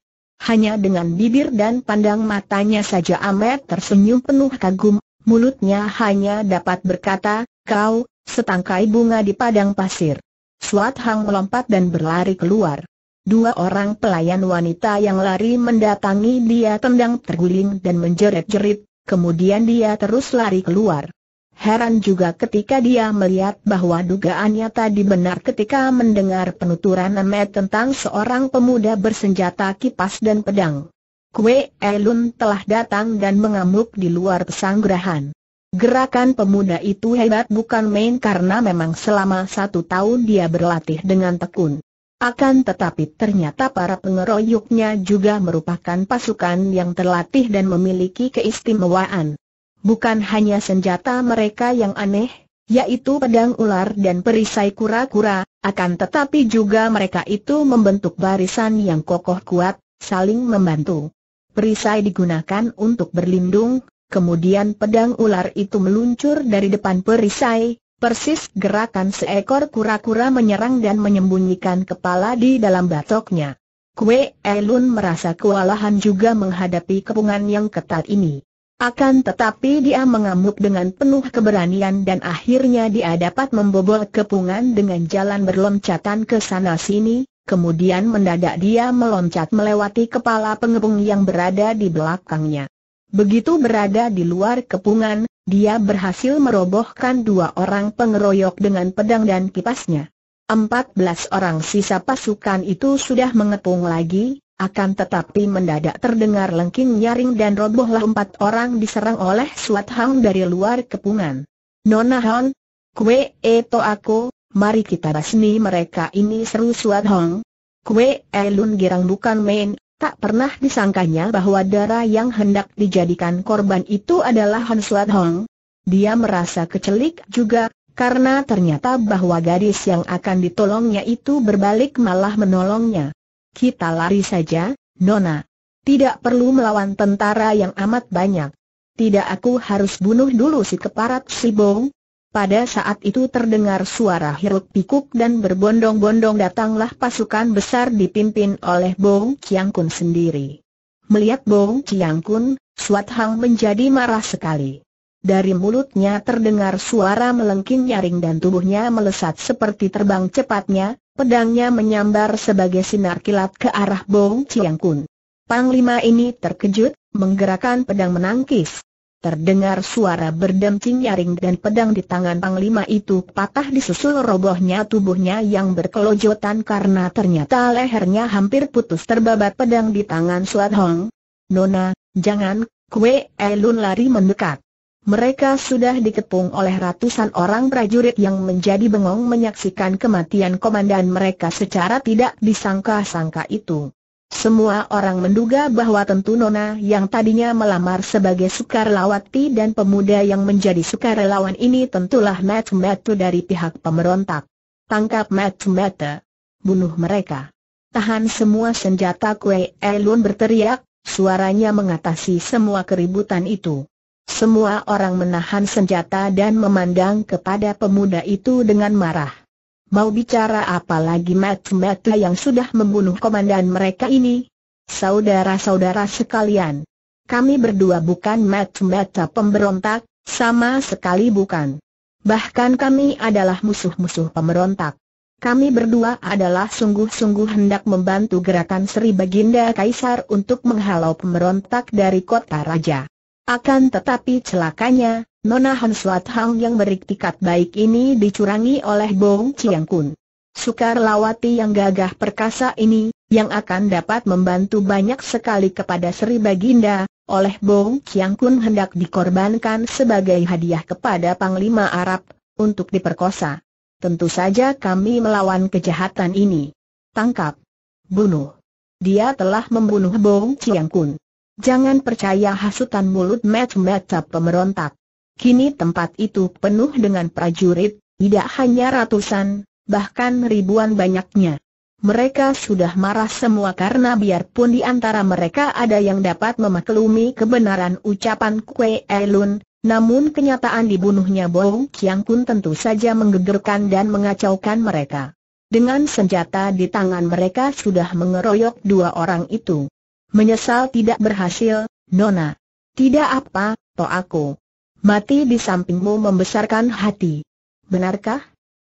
Hanya dengan bibir dan pandang matanya saja Amet tersenyum penuh kagum, mulutnya hanya dapat berkata, kau, setangkai bunga di padang pasir. Suat Hang melompat dan berlari keluar. Dua orang pelayan wanita yang lari mendatangi dia tendang terguling dan menjerit-jerit, kemudian dia terus lari keluar. Heran juga ketika dia melihat bahwa dugaannya tadi benar ketika mendengar penuturan Ame tentang seorang pemuda bersenjata kipas dan pedang. Kue Elun telah datang dan mengamuk di luar pesanggrahan. Gerakan pemuda itu hebat bukan main karena memang selama satu tahun dia berlatih dengan tekun. Akan tetapi ternyata para pengeroyoknya juga merupakan pasukan yang terlatih dan memiliki keistimewaan. Bukan hanya senjata mereka yang aneh, yaitu pedang ular dan perisai kura-kura, akan tetapi juga mereka itu membentuk barisan yang kokoh kuat, saling membantu. Perisai digunakan untuk berlindung, kemudian pedang ular itu meluncur dari depan perisai, persis gerakan seekor kura-kura menyerang dan menyembunyikan kepala di dalam batoknya. Kue Elun merasa kewalahan juga menghadapi kepungan yang ketat ini. Akan tetapi dia mengamuk dengan penuh keberanian dan akhirnya dia dapat membobol kepungan dengan jalan berloncatan ke sana sini, kemudian mendadak dia meloncat melewati kepala pengepung yang berada di belakangnya. Begitu berada di luar kepungan, dia berhasil merobohkan dua orang pengeroyok dengan pedang dan kipasnya. Empat belas orang sisa pasukan itu sudah mengepung lagi, akan tetapi mendadak terdengar lengking nyaring dan robohlah empat orang diserang oleh Suat Hang dari luar kepungan. Nona Hon, kue eto aku, mari kita basmi mereka ini seru Suat Hong. Kue Elun girang bukan main, tak pernah disangkanya bahwa darah yang hendak dijadikan korban itu adalah Hon Suat Hong. Dia merasa kecelik juga, karena ternyata bahwa gadis yang akan ditolongnya itu berbalik malah menolongnya. Kita lari saja, Nona. Tidak perlu melawan tentara yang amat banyak. Tidak aku harus bunuh dulu si keparat si bong. Pada saat itu terdengar suara hiruk pikuk dan berbondong-bondong datanglah pasukan besar dipimpin oleh Bong Chiang Kun sendiri. Melihat Bong Chiang Kun, Suat Hang menjadi marah sekali. Dari mulutnya terdengar suara melengking nyaring dan tubuhnya melesat seperti terbang cepatnya, Pedangnya menyambar sebagai sinar kilat ke arah Bong Chiang Kun. Panglima ini terkejut, menggerakkan pedang menangkis. Terdengar suara berdenting nyaring dan pedang di tangan Panglima itu patah disusul robohnya tubuhnya yang berkelojotan karena ternyata lehernya hampir putus terbabat pedang di tangan Suat Hong. Nona, jangan, kue Elun lari mendekat. Mereka sudah dikepung oleh ratusan orang prajurit yang menjadi bengong menyaksikan kematian komandan mereka secara tidak disangka-sangka itu. Semua orang menduga bahwa tentu Nona yang tadinya melamar sebagai sukarelawati dan pemuda yang menjadi sukarelawan ini tentulah matu-matu dari pihak pemberontak. Tangkap matu-matu. Bunuh mereka. Tahan semua senjata Kue Elun berteriak, suaranya mengatasi semua keributan itu. Semua orang menahan senjata dan memandang kepada pemuda itu dengan marah. Mau bicara apa lagi mata-mata yang sudah membunuh komandan mereka ini? Saudara-saudara sekalian, kami berdua bukan mata-mata pemberontak, sama sekali bukan. Bahkan kami adalah musuh-musuh pemberontak. Kami berdua adalah sungguh-sungguh hendak membantu gerakan Sri Baginda Kaisar untuk menghalau pemberontak dari kota raja. Akan tetapi celakanya, Nona Han Suat Hang yang beriktikat baik ini dicurangi oleh Bong Chiang Kun. Sukarlawati yang gagah perkasa ini, yang akan dapat membantu banyak sekali kepada Sri Baginda, oleh Bong Chiang Kun hendak dikorbankan sebagai hadiah kepada Panglima Arab, untuk diperkosa. Tentu saja kami melawan kejahatan ini. Tangkap. Bunuh. Dia telah membunuh Bong Chiang Kun. Jangan percaya hasutan mulut mata-mata pemberontak. Kini tempat itu penuh dengan prajurit, tidak hanya ratusan, bahkan ribuan banyaknya. Mereka sudah marah semua karena biarpun di antara mereka ada yang dapat memaklumi kebenaran ucapan Kue Elun, namun kenyataan dibunuhnya Bou Kiang Kun tentu saja menggegerkan dan mengacaukan mereka. Dengan senjata di tangan mereka sudah mengeroyok dua orang itu. Menyesal tidak berhasil, Nona. Tidak apa, toh aku. Mati di sampingmu membesarkan hati. Benarkah?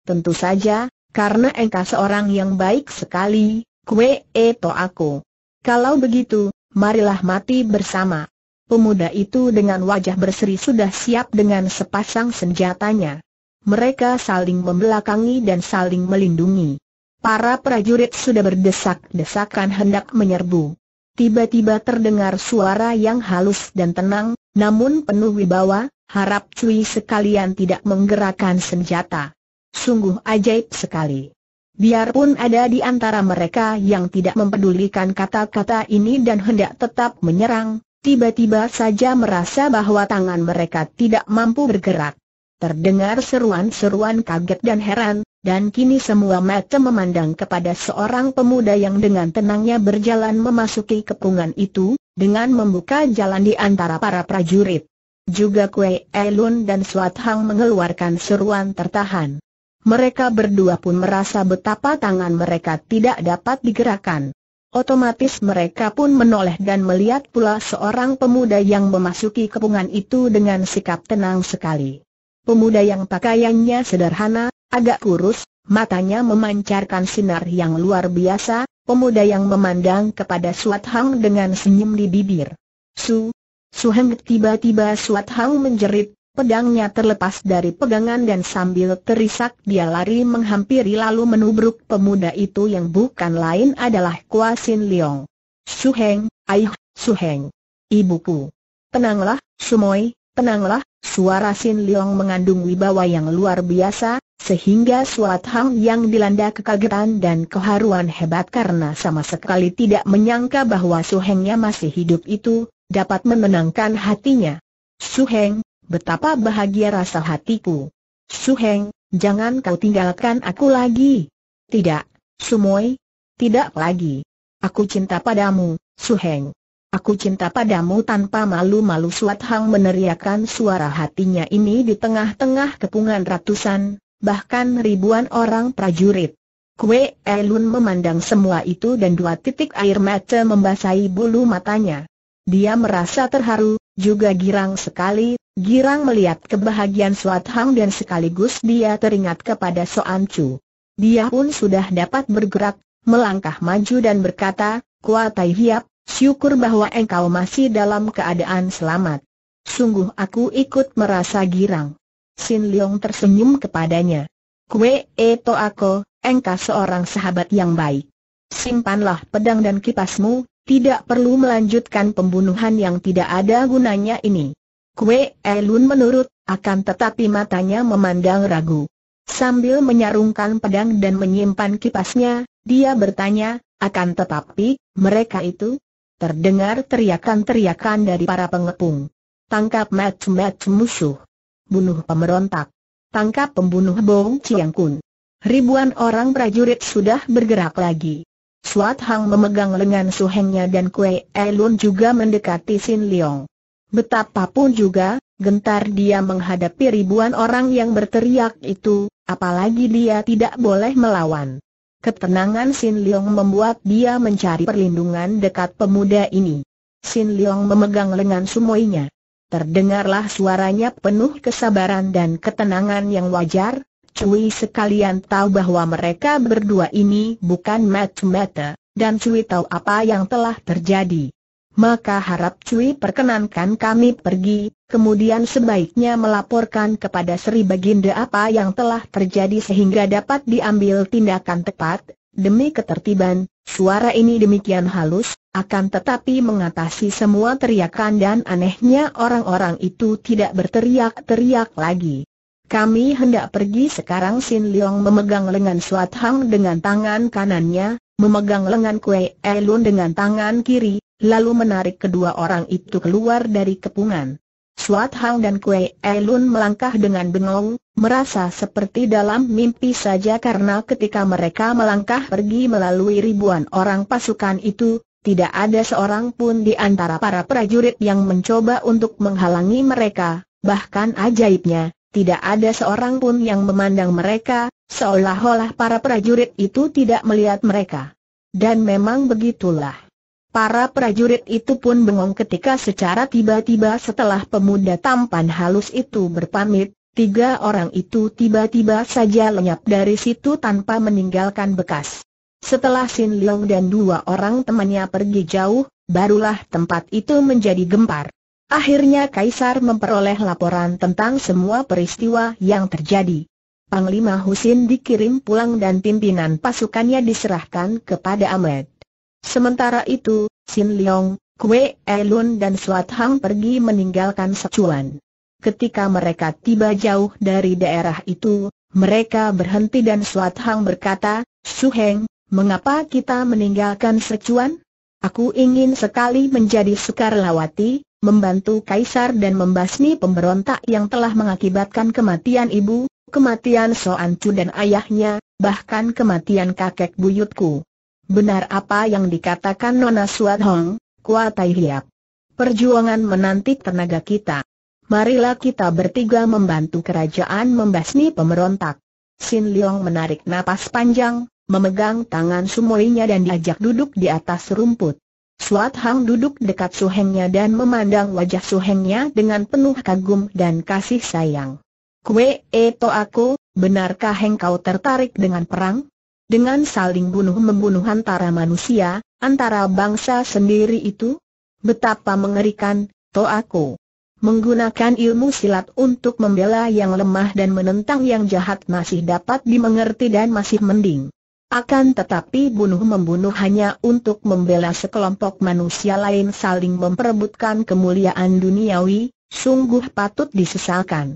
Tentu saja, karena engkau seorang yang baik sekali, kue e toh aku. Kalau begitu, marilah mati bersama. Pemuda itu dengan wajah berseri sudah siap dengan sepasang senjatanya. Mereka saling membelakangi dan saling melindungi. Para prajurit sudah berdesak-desakan hendak menyerbu. Tiba-tiba terdengar suara yang halus dan tenang, namun penuh wibawa, harap Cui sekalian tidak menggerakkan senjata. Sungguh ajaib sekali. Biarpun ada di antara mereka yang tidak mempedulikan kata-kata ini dan hendak tetap menyerang, tiba-tiba saja merasa bahwa tangan mereka tidak mampu bergerak. Terdengar seruan-seruan kaget dan heran, dan kini semua mata memandang kepada seorang pemuda yang dengan tenangnya berjalan memasuki kepungan itu, dengan membuka jalan di antara para prajurit. Juga Kue Elun dan Suat Hang mengeluarkan seruan tertahan. Mereka berdua pun merasa betapa tangan mereka tidak dapat digerakkan. Otomatis mereka pun menoleh dan melihat pula seorang pemuda yang memasuki kepungan itu dengan sikap tenang sekali. Pemuda yang pakaiannya sederhana, agak kurus, matanya memancarkan sinar yang luar biasa, pemuda yang memandang kepada Suat Hang dengan senyum di bibir. Su, Su Heng tiba-tiba Suat Hang menjerit, pedangnya terlepas dari pegangan dan sambil terisak dia lari menghampiri lalu menubruk pemuda itu yang bukan lain adalah Kuasin Leong. Su Heng, ayuh, Su Heng. Ibuku. Tenanglah, Sumoi, tenanglah, Suara Sin Leong mengandung wibawa yang luar biasa, sehingga Suat Hang yang dilanda kekagetan dan keharuan hebat karena sama sekali tidak menyangka bahwa Su Hengnya masih hidup itu, dapat memenangkan hatinya. Su Heng, betapa bahagia rasa hatiku. Su Heng, jangan kau tinggalkan aku lagi. Tidak, Sumoi, tidak lagi. Aku cinta padamu, Su Heng. Aku cinta padamu tanpa malu-malu Suat Hang meneriakan suara hatinya ini di tengah-tengah kepungan ratusan, bahkan ribuan orang prajurit. Kue Elun memandang semua itu dan dua titik air mata membasahi bulu matanya. Dia merasa terharu, juga girang sekali, girang melihat kebahagiaan Suat Hang dan sekaligus dia teringat kepada Soan Chu. Dia pun sudah dapat bergerak, melangkah maju dan berkata, Kuatai Hiap, Syukur bahwa engkau masih dalam keadaan selamat. Sungguh aku ikut merasa girang. Sin Leong tersenyum kepadanya. Kue itu e aku, engkau seorang sahabat yang baik. Simpanlah pedang dan kipasmu, tidak perlu melanjutkan pembunuhan yang tidak ada gunanya ini. Kue Elun menurut, akan tetapi matanya memandang ragu. Sambil menyarungkan pedang dan menyimpan kipasnya, dia bertanya, akan tetapi, mereka itu, Terdengar teriakan-teriakan dari para pengepung. Tangkap mat-mat musuh. Bunuh pemberontak. Tangkap pembunuh Bong Chiang Kun. Ribuan orang prajurit sudah bergerak lagi. Suat Hang memegang lengan Su Hengnya dan Kue Elun juga mendekati Sin Leong. Betapapun juga, gentar dia menghadapi ribuan orang yang berteriak itu, apalagi dia tidak boleh melawan. Ketenangan Sin Leong membuat dia mencari perlindungan dekat pemuda ini. Sin Leong memegang lengan sumoinya. Terdengarlah suaranya penuh kesabaran dan ketenangan yang wajar, Cui sekalian tahu bahwa mereka berdua ini bukan match mata dan Cui tahu apa yang telah terjadi maka harap cuy, perkenankan kami pergi, kemudian sebaiknya melaporkan kepada Sri Baginda apa yang telah terjadi sehingga dapat diambil tindakan tepat, demi ketertiban, suara ini demikian halus, akan tetapi mengatasi semua teriakan dan anehnya orang-orang itu tidak berteriak-teriak lagi. Kami hendak pergi sekarang Sin Leong memegang lengan Suat Hang dengan tangan kanannya, memegang lengan Kue Elun dengan tangan kiri, lalu menarik kedua orang itu keluar dari kepungan. Suat Hang dan Kue Elun melangkah dengan bengong, merasa seperti dalam mimpi saja karena ketika mereka melangkah pergi melalui ribuan orang pasukan itu, tidak ada seorang pun di antara para prajurit yang mencoba untuk menghalangi mereka, bahkan ajaibnya, tidak ada seorang pun yang memandang mereka, seolah-olah para prajurit itu tidak melihat mereka. Dan memang begitulah. Para prajurit itu pun bengong ketika secara tiba-tiba setelah pemuda tampan halus itu berpamit, tiga orang itu tiba-tiba saja lenyap dari situ tanpa meninggalkan bekas. Setelah Sin Leong dan dua orang temannya pergi jauh, barulah tempat itu menjadi gempar. Akhirnya Kaisar memperoleh laporan tentang semua peristiwa yang terjadi. Panglima Husin dikirim pulang dan pimpinan pasukannya diserahkan kepada Ahmed. Sementara itu, Sin Leong, Kue Elun dan Suat Hang pergi meninggalkan Secuan. Ketika mereka tiba jauh dari daerah itu, mereka berhenti dan Suat Hang berkata, "Su Heng, mengapa kita meninggalkan Secuan? Aku ingin sekali menjadi sukarlawati, membantu kaisar dan membasmi pemberontak yang telah mengakibatkan kematian ibu, kematian Soan Chu dan ayahnya, bahkan kematian kakek buyutku. Benar apa yang dikatakan Nona Suat Hong, Kuatai Hiap. Perjuangan menanti tenaga kita. Marilah kita bertiga membantu kerajaan membasmi pemberontak. Sin Leong menarik napas panjang, memegang tangan sumoinya dan diajak duduk di atas rumput. Suat Hang duduk dekat suhengnya dan memandang wajah suhengnya dengan penuh kagum dan kasih sayang. Kue, eto eh, aku, benarkah engkau tertarik dengan perang? dengan saling bunuh-membunuh antara manusia, antara bangsa sendiri itu? Betapa mengerikan, aku. Menggunakan ilmu silat untuk membela yang lemah dan menentang yang jahat masih dapat dimengerti dan masih mending. Akan tetapi bunuh-membunuh hanya untuk membela sekelompok manusia lain saling memperebutkan kemuliaan duniawi, sungguh patut disesalkan.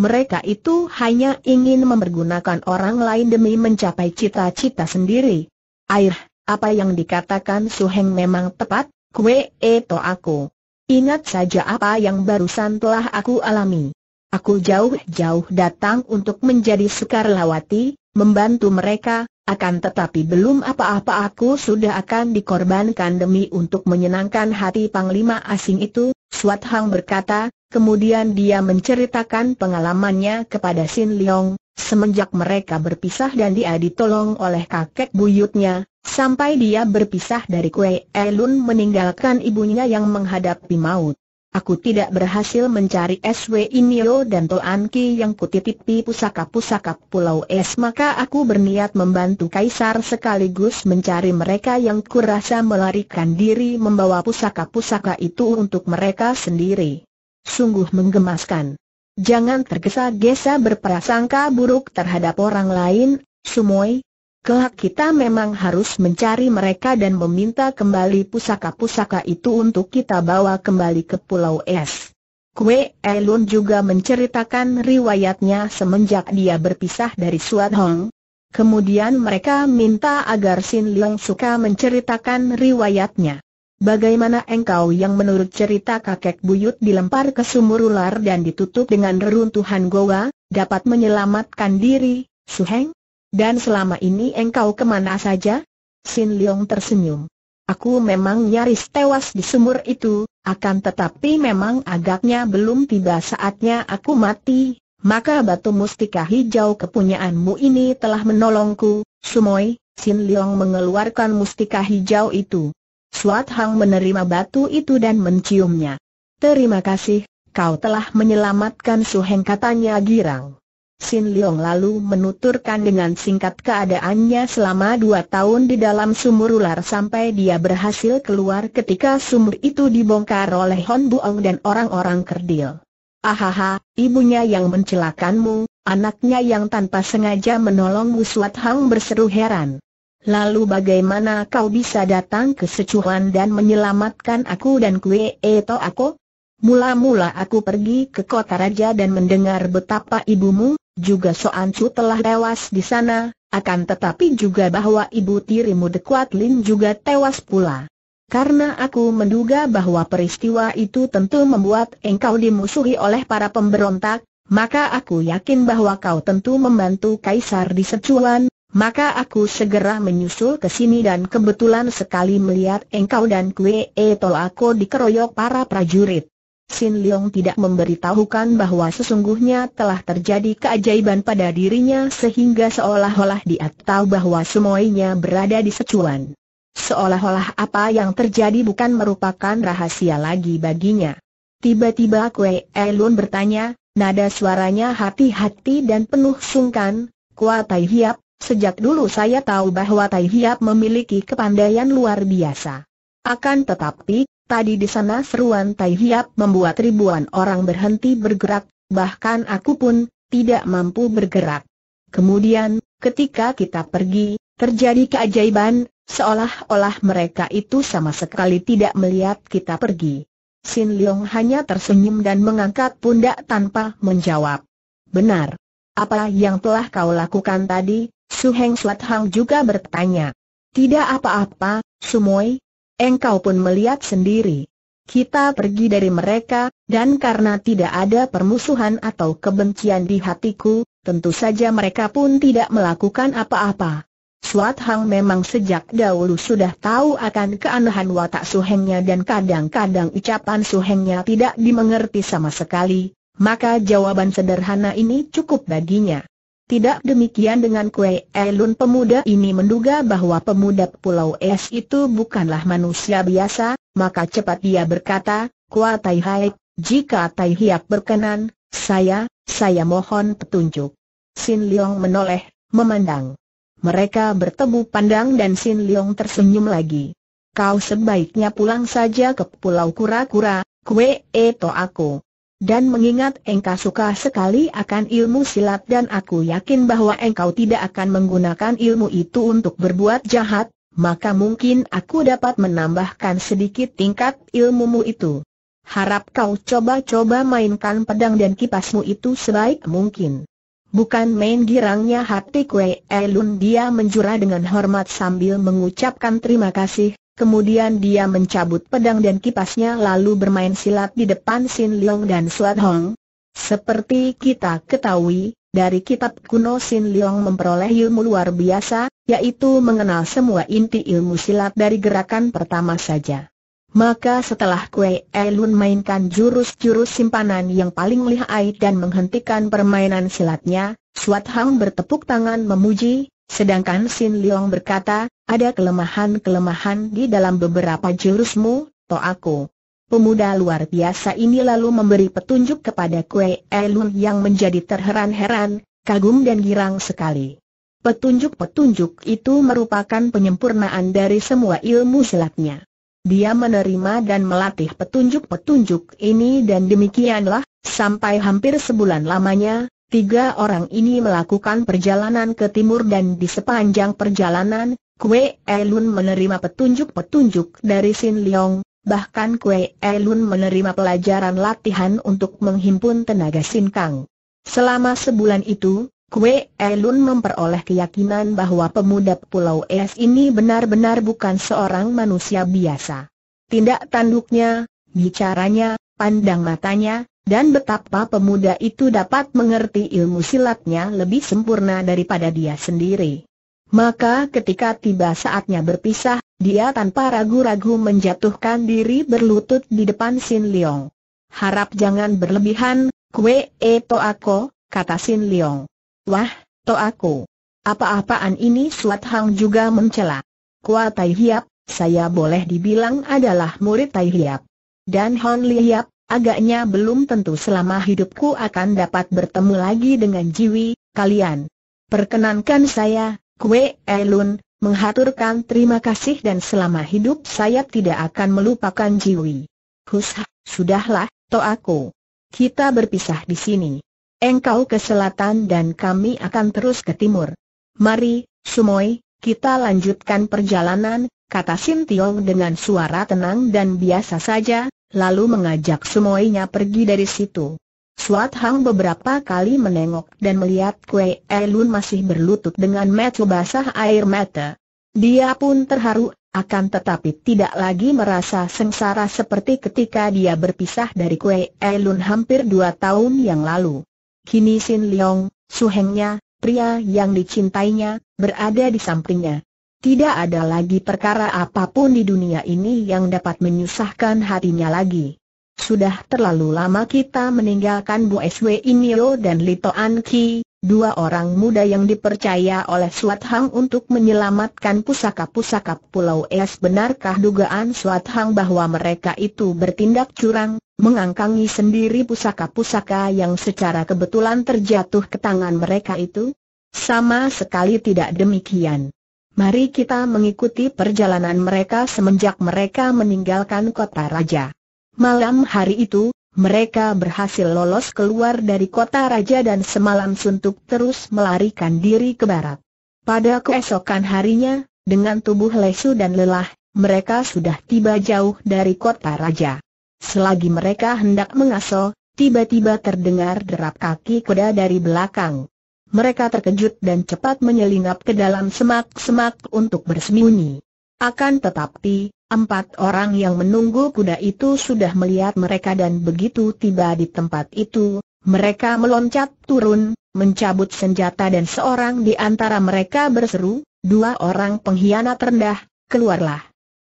Mereka itu hanya ingin mempergunakan orang lain demi mencapai cita-cita sendiri. Air, apa yang dikatakan Su Heng memang tepat, kue itu aku. Ingat saja apa yang barusan telah aku alami. Aku jauh-jauh datang untuk menjadi sukarlawati, membantu mereka, akan tetapi belum apa-apa aku sudah akan dikorbankan demi untuk menyenangkan hati Panglima asing itu, Swat Hang berkata, Kemudian dia menceritakan pengalamannya kepada Sin Leong, semenjak mereka berpisah dan dia ditolong oleh kakek buyutnya, sampai dia berpisah dari Kue Elun meninggalkan ibunya yang menghadapi maut. Aku tidak berhasil mencari SW Inio dan Toan Anki yang kutitipi pusaka-pusaka Pulau Es maka aku berniat membantu Kaisar sekaligus mencari mereka yang kurasa melarikan diri membawa pusaka-pusaka itu untuk mereka sendiri. Sungguh menggemaskan. Jangan tergesa-gesa berprasangka buruk terhadap orang lain, Sumoi. Kelak kita memang harus mencari mereka dan meminta kembali pusaka-pusaka itu untuk kita bawa kembali ke Pulau Es. Kue Elun juga menceritakan riwayatnya semenjak dia berpisah dari Suat Hong. Kemudian mereka minta agar Sin Leong suka menceritakan riwayatnya. Bagaimana engkau yang menurut cerita kakek buyut dilempar ke sumur ular dan ditutup dengan reruntuhan goa, dapat menyelamatkan diri, Suheng? Dan selama ini engkau kemana saja? Sin Leong tersenyum. Aku memang nyaris tewas di sumur itu, akan tetapi memang agaknya belum tiba saatnya aku mati, maka batu mustika hijau kepunyaanmu ini telah menolongku, Sumoi. Sin Leong mengeluarkan mustika hijau itu. Suat Hang menerima batu itu dan menciumnya. Terima kasih, kau telah menyelamatkan Suheng katanya girang. Sin Leong lalu menuturkan dengan singkat keadaannya selama dua tahun di dalam sumur ular sampai dia berhasil keluar ketika sumur itu dibongkar oleh Hon Buong dan orang-orang kerdil. Ahaha, ibunya yang mencelakanmu, anaknya yang tanpa sengaja menolongmu Suat Hang berseru heran. Lalu bagaimana kau bisa datang ke Secuhan dan menyelamatkan aku dan kue eto aku? Mula-mula aku pergi ke kota raja dan mendengar betapa ibumu, juga Soancu telah tewas di sana, akan tetapi juga bahwa ibu tirimu Dekuat Lin juga tewas pula. Karena aku menduga bahwa peristiwa itu tentu membuat engkau dimusuhi oleh para pemberontak, maka aku yakin bahwa kau tentu membantu Kaisar di Secuan, maka aku segera menyusul ke sini dan kebetulan sekali melihat engkau dan Kue Etol aku dikeroyok para prajurit. Sin Leong tidak memberitahukan bahwa sesungguhnya telah terjadi keajaiban pada dirinya sehingga seolah-olah dia tahu bahwa semuanya berada di secuan. Seolah-olah apa yang terjadi bukan merupakan rahasia lagi baginya. Tiba-tiba Kue e Lun bertanya, nada suaranya hati-hati dan penuh sungkan, Kuatai Tai Hiap, Sejak dulu saya tahu bahwa Tai Hiap memiliki kepandaian luar biasa. Akan tetapi, tadi di sana seruan Tai Hiap membuat ribuan orang berhenti bergerak, bahkan aku pun, tidak mampu bergerak. Kemudian, ketika kita pergi, terjadi keajaiban, seolah-olah mereka itu sama sekali tidak melihat kita pergi. Sin Leong hanya tersenyum dan mengangkat pundak tanpa menjawab. Benar. Apa yang telah kau lakukan tadi, Su Heng Suat Hang juga bertanya. Tidak apa-apa, Sumoi. Engkau pun melihat sendiri. Kita pergi dari mereka, dan karena tidak ada permusuhan atau kebencian di hatiku, tentu saja mereka pun tidak melakukan apa-apa. Suat Hang memang sejak dahulu sudah tahu akan keanehan watak Suhengnya dan kadang-kadang ucapan Suhengnya tidak dimengerti sama sekali, maka jawaban sederhana ini cukup baginya. Tidak demikian dengan Kue Elun pemuda ini menduga bahwa pemuda Pulau Es itu bukanlah manusia biasa, maka cepat dia berkata, Kua Tai Hai. jika Tai Hiak berkenan, saya, saya mohon petunjuk. Sin Leong menoleh, memandang. Mereka bertemu pandang dan Sin Leong tersenyum lagi. Kau sebaiknya pulang saja ke Pulau Kura-Kura, kue eto aku. Dan mengingat engkau suka sekali akan ilmu silat dan aku yakin bahwa engkau tidak akan menggunakan ilmu itu untuk berbuat jahat, maka mungkin aku dapat menambahkan sedikit tingkat ilmumu itu. Harap kau coba-coba mainkan pedang dan kipasmu itu sebaik mungkin. Bukan main girangnya hati kue Elun dia menjura dengan hormat sambil mengucapkan terima kasih, Kemudian dia mencabut pedang dan kipasnya lalu bermain silat di depan Sin Leong dan Suat Hong. Seperti kita ketahui, dari kitab kuno Sin Leong memperoleh ilmu luar biasa, yaitu mengenal semua inti ilmu silat dari gerakan pertama saja. Maka setelah Kue Elun mainkan jurus-jurus simpanan yang paling lihai dan menghentikan permainan silatnya, Suat Hang bertepuk tangan memuji, Sedangkan Sin Leong berkata, ada kelemahan-kelemahan di dalam beberapa jurusmu, to aku. Pemuda luar biasa ini lalu memberi petunjuk kepada Kue Elun yang menjadi terheran-heran, kagum dan girang sekali. Petunjuk-petunjuk itu merupakan penyempurnaan dari semua ilmu silatnya. Dia menerima dan melatih petunjuk-petunjuk ini dan demikianlah, sampai hampir sebulan lamanya, Tiga orang ini melakukan perjalanan ke timur dan di sepanjang perjalanan, Kue Elun menerima petunjuk-petunjuk dari Sin Leong, bahkan Kue Elun menerima pelajaran latihan untuk menghimpun tenaga Sin Kang. Selama sebulan itu, Kue Elun memperoleh keyakinan bahwa pemuda Pulau Es ini benar-benar bukan seorang manusia biasa. Tindak tanduknya, bicaranya, pandang matanya, dan betapa pemuda itu dapat mengerti ilmu silatnya lebih sempurna daripada dia sendiri. Maka ketika tiba saatnya berpisah, dia tanpa ragu-ragu menjatuhkan diri berlutut di depan Sin Leong. Harap jangan berlebihan, kue e to aku, kata Sin Leong. Wah, to aku. Apa-apaan ini Suat Hang juga mencela. Kua Tai Hiap, saya boleh dibilang adalah murid Tai Hiap. Dan Hon Li Hiap, Agaknya belum tentu selama hidupku akan dapat bertemu lagi dengan Jiwi, kalian. Perkenankan saya, Kue Elun, menghaturkan terima kasih dan selama hidup saya tidak akan melupakan Jiwi. Hushah, sudahlah, to aku. Kita berpisah di sini. Engkau ke selatan dan kami akan terus ke timur. Mari, Sumoy, kita lanjutkan perjalanan, kata Sintiong dengan suara tenang dan biasa saja, lalu mengajak semuanya pergi dari situ. Suat Hang beberapa kali menengok dan melihat Kue Elun masih berlutut dengan metu basah air mata. Dia pun terharu, akan tetapi tidak lagi merasa sengsara seperti ketika dia berpisah dari Kue Elun hampir dua tahun yang lalu. Kini Sin Leong, suhengnya, pria yang dicintainya, berada di sampingnya. Tidak ada lagi perkara apapun di dunia ini yang dapat menyusahkan hatinya lagi. Sudah terlalu lama kita meninggalkan Bu SW Inio dan Lito An Ki, dua orang muda yang dipercaya oleh Suat Hang untuk menyelamatkan pusaka-pusaka Pulau Es. Benarkah dugaan Suat Hang bahwa mereka itu bertindak curang, mengangkangi sendiri pusaka-pusaka yang secara kebetulan terjatuh ke tangan mereka itu? Sama sekali tidak demikian. Mari kita mengikuti perjalanan mereka semenjak mereka meninggalkan kota raja. Malam hari itu, mereka berhasil lolos keluar dari kota raja dan semalam suntuk terus melarikan diri ke barat. Pada keesokan harinya, dengan tubuh lesu dan lelah, mereka sudah tiba jauh dari kota raja. Selagi mereka hendak mengaso, tiba-tiba terdengar derap kaki kuda dari belakang mereka terkejut dan cepat menyelinap ke dalam semak-semak untuk bersembunyi. Akan tetapi, empat orang yang menunggu kuda itu sudah melihat mereka dan begitu tiba di tempat itu, mereka meloncat turun, mencabut senjata dan seorang di antara mereka berseru, dua orang pengkhianat rendah, keluarlah.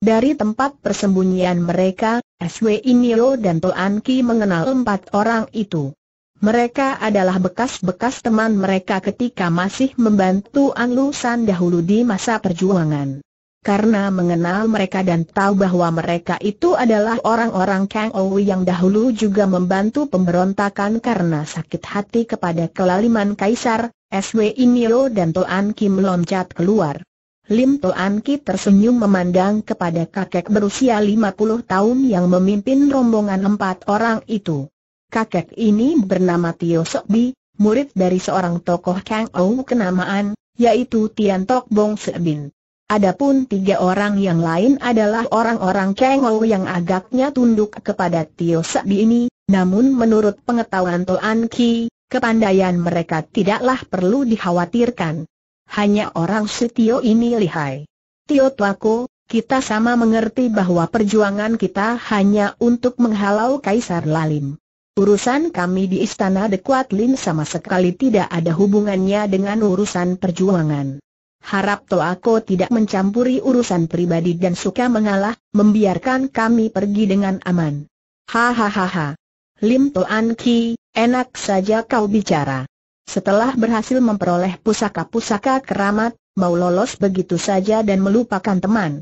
Dari tempat persembunyian mereka, SW Iniro dan Toan Ki mengenal empat orang itu. Mereka adalah bekas-bekas teman mereka ketika masih membantu Anlu San dahulu di masa perjuangan. Karena mengenal mereka dan tahu bahwa mereka itu adalah orang-orang Kang Ou yang dahulu juga membantu pemberontakan karena sakit hati kepada kelaliman Kaisar, SW Inio dan Toan Kim loncat keluar. Lim Toan Ki tersenyum memandang kepada kakek berusia 50 tahun yang memimpin rombongan empat orang itu. Kakek ini bernama Tio Sopbi, murid dari seorang tokoh Kang Ou kenamaan, yaitu Tian Tok Bong Sebin. Adapun tiga orang yang lain adalah orang-orang Kang Ou yang agaknya tunduk kepada Tio Sopbi ini, namun menurut pengetahuan Toan Ki, kepandaian mereka tidaklah perlu dikhawatirkan. Hanya orang Setio ini lihai. Tio Tuako, kita sama mengerti bahwa perjuangan kita hanya untuk menghalau Kaisar Lalim. Urusan kami di Istana Dekuat Lin sama sekali tidak ada hubungannya dengan urusan perjuangan. Harap aku tidak mencampuri urusan pribadi dan suka mengalah, membiarkan kami pergi dengan aman. Hahaha. Lim Toan Ki, enak saja kau bicara. Setelah berhasil memperoleh pusaka-pusaka keramat, mau lolos begitu saja dan melupakan teman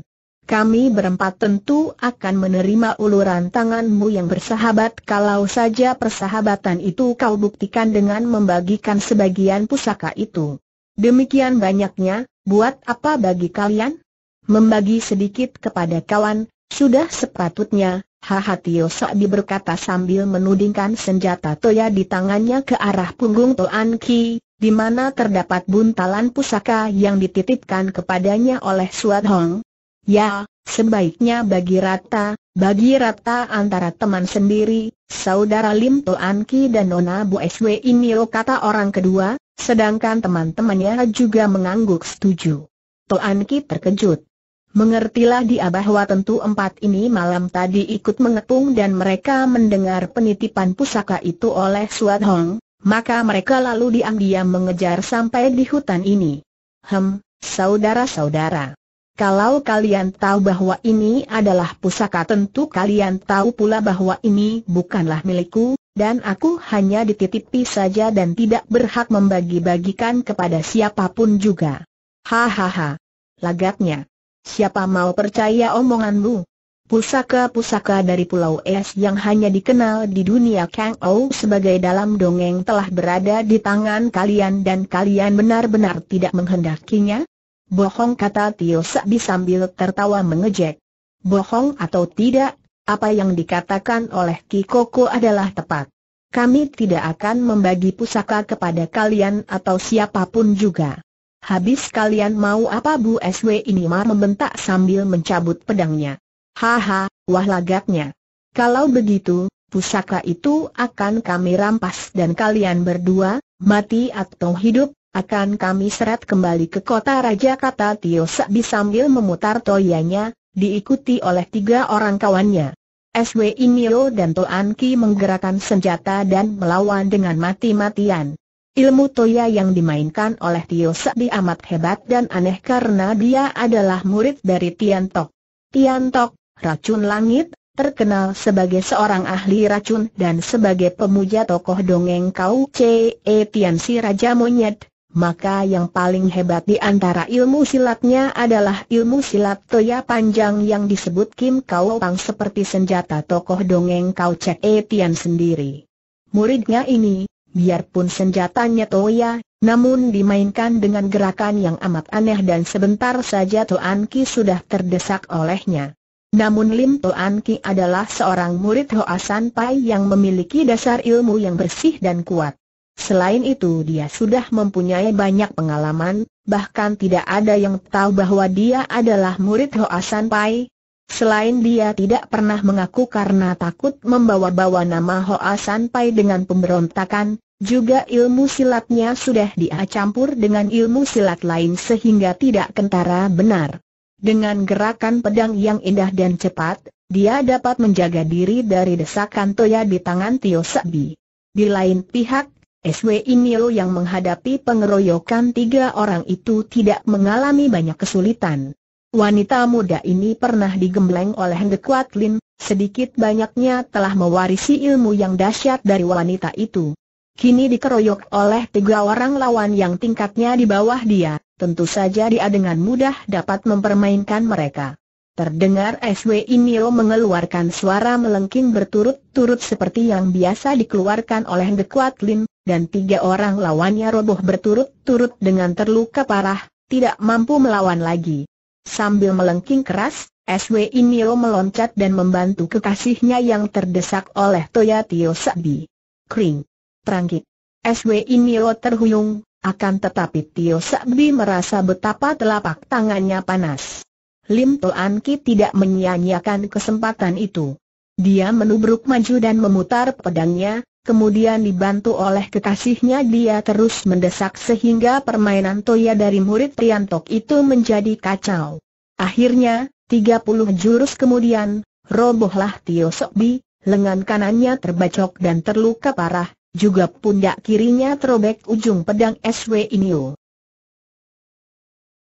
kami berempat tentu akan menerima uluran tanganmu yang bersahabat kalau saja persahabatan itu kau buktikan dengan membagikan sebagian pusaka itu. Demikian banyaknya, buat apa bagi kalian? Membagi sedikit kepada kawan, sudah sepatutnya, Hahatio Sokdi berkata sambil menudingkan senjata Toya di tangannya ke arah punggung Toan Ki, di mana terdapat buntalan pusaka yang dititipkan kepadanya oleh Suat Hong, Ya, sebaiknya bagi rata, bagi rata antara teman sendiri, saudara Lim To Anki dan Nona Bu SW ini kata orang kedua, sedangkan teman-temannya juga mengangguk setuju. To Anki terkejut. Mengertilah dia bahwa tentu empat ini malam tadi ikut mengepung dan mereka mendengar penitipan pusaka itu oleh Suat Hong, maka mereka lalu diam-diam mengejar sampai di hutan ini. Hem, saudara-saudara. Kalau kalian tahu bahwa ini adalah pusaka tentu kalian tahu pula bahwa ini bukanlah milikku, dan aku hanya dititipi saja dan tidak berhak membagi-bagikan kepada siapapun juga. Hahaha. Lagaknya. Siapa mau percaya omonganmu? Pusaka-pusaka dari Pulau Es yang hanya dikenal di dunia Kang Ou sebagai dalam dongeng telah berada di tangan kalian dan kalian benar-benar tidak menghendakinya? Bohong kata Tio Sabi sambil tertawa mengejek. Bohong atau tidak, apa yang dikatakan oleh Kikoko adalah tepat. Kami tidak akan membagi pusaka kepada kalian atau siapapun juga. Habis kalian mau apa Bu SW ini mar membentak sambil mencabut pedangnya. Haha, wah lagaknya. Kalau begitu, pusaka itu akan kami rampas dan kalian berdua, mati atau hidup, akan kami seret kembali ke kota raja kata Tio Sabi sambil memutar toyanya, diikuti oleh tiga orang kawannya. SW Inio dan Toan Ki menggerakkan senjata dan melawan dengan mati-matian. Ilmu Toya yang dimainkan oleh Tio Sabi amat hebat dan aneh karena dia adalah murid dari Tian Tok. Tian Tok, racun langit, terkenal sebagai seorang ahli racun dan sebagai pemuja tokoh dongeng Kau Ce e Tian si Raja Monyet, maka yang paling hebat di antara ilmu silatnya adalah ilmu silat toya panjang yang disebut Kim Kau Pang seperti senjata tokoh dongeng Kau Cek Etian sendiri. Muridnya ini, biarpun senjatanya toya, namun dimainkan dengan gerakan yang amat aneh dan sebentar saja Toan Ki sudah terdesak olehnya. Namun Lim Toan Ki adalah seorang murid Hoa San Pai yang memiliki dasar ilmu yang bersih dan kuat. Selain itu dia sudah mempunyai banyak pengalaman, bahkan tidak ada yang tahu bahwa dia adalah murid Hoasan Pai. Selain dia tidak pernah mengaku karena takut membawa-bawa nama Hoasan Pai dengan pemberontakan, juga ilmu silatnya sudah diacampur dengan ilmu silat lain sehingga tidak kentara benar. Dengan gerakan pedang yang indah dan cepat, dia dapat menjaga diri dari desakan Toya di tangan Tio Sabi. Di lain pihak, SW Inio yang menghadapi pengeroyokan tiga orang itu tidak mengalami banyak kesulitan. Wanita muda ini pernah digembleng oleh Hende Kuat Lin, sedikit banyaknya telah mewarisi ilmu yang dahsyat dari wanita itu. Kini dikeroyok oleh tiga orang lawan yang tingkatnya di bawah dia, tentu saja dia dengan mudah dapat mempermainkan mereka. Terdengar SW Inio mengeluarkan suara melengking berturut-turut seperti yang biasa dikeluarkan oleh Hende Kuat Lin, dan tiga orang lawannya roboh berturut-turut dengan terluka parah, tidak mampu melawan lagi. Sambil melengking keras, SW Inio meloncat dan membantu kekasihnya yang terdesak oleh Toya Tio Sabi. Kring. Terangkit. SW Inio terhuyung, akan tetapi Tio Sabi merasa betapa telapak tangannya panas. Lim Toan Ki tidak menyia-nyiakan kesempatan itu. Dia menubruk maju dan memutar pedangnya, kemudian dibantu oleh kekasihnya dia terus mendesak sehingga permainan Toya dari murid Priantok itu menjadi kacau. Akhirnya, 30 jurus kemudian, robohlah Tio Sokbi, lengan kanannya terbacok dan terluka parah, juga pundak kirinya terobek ujung pedang SW Inyo.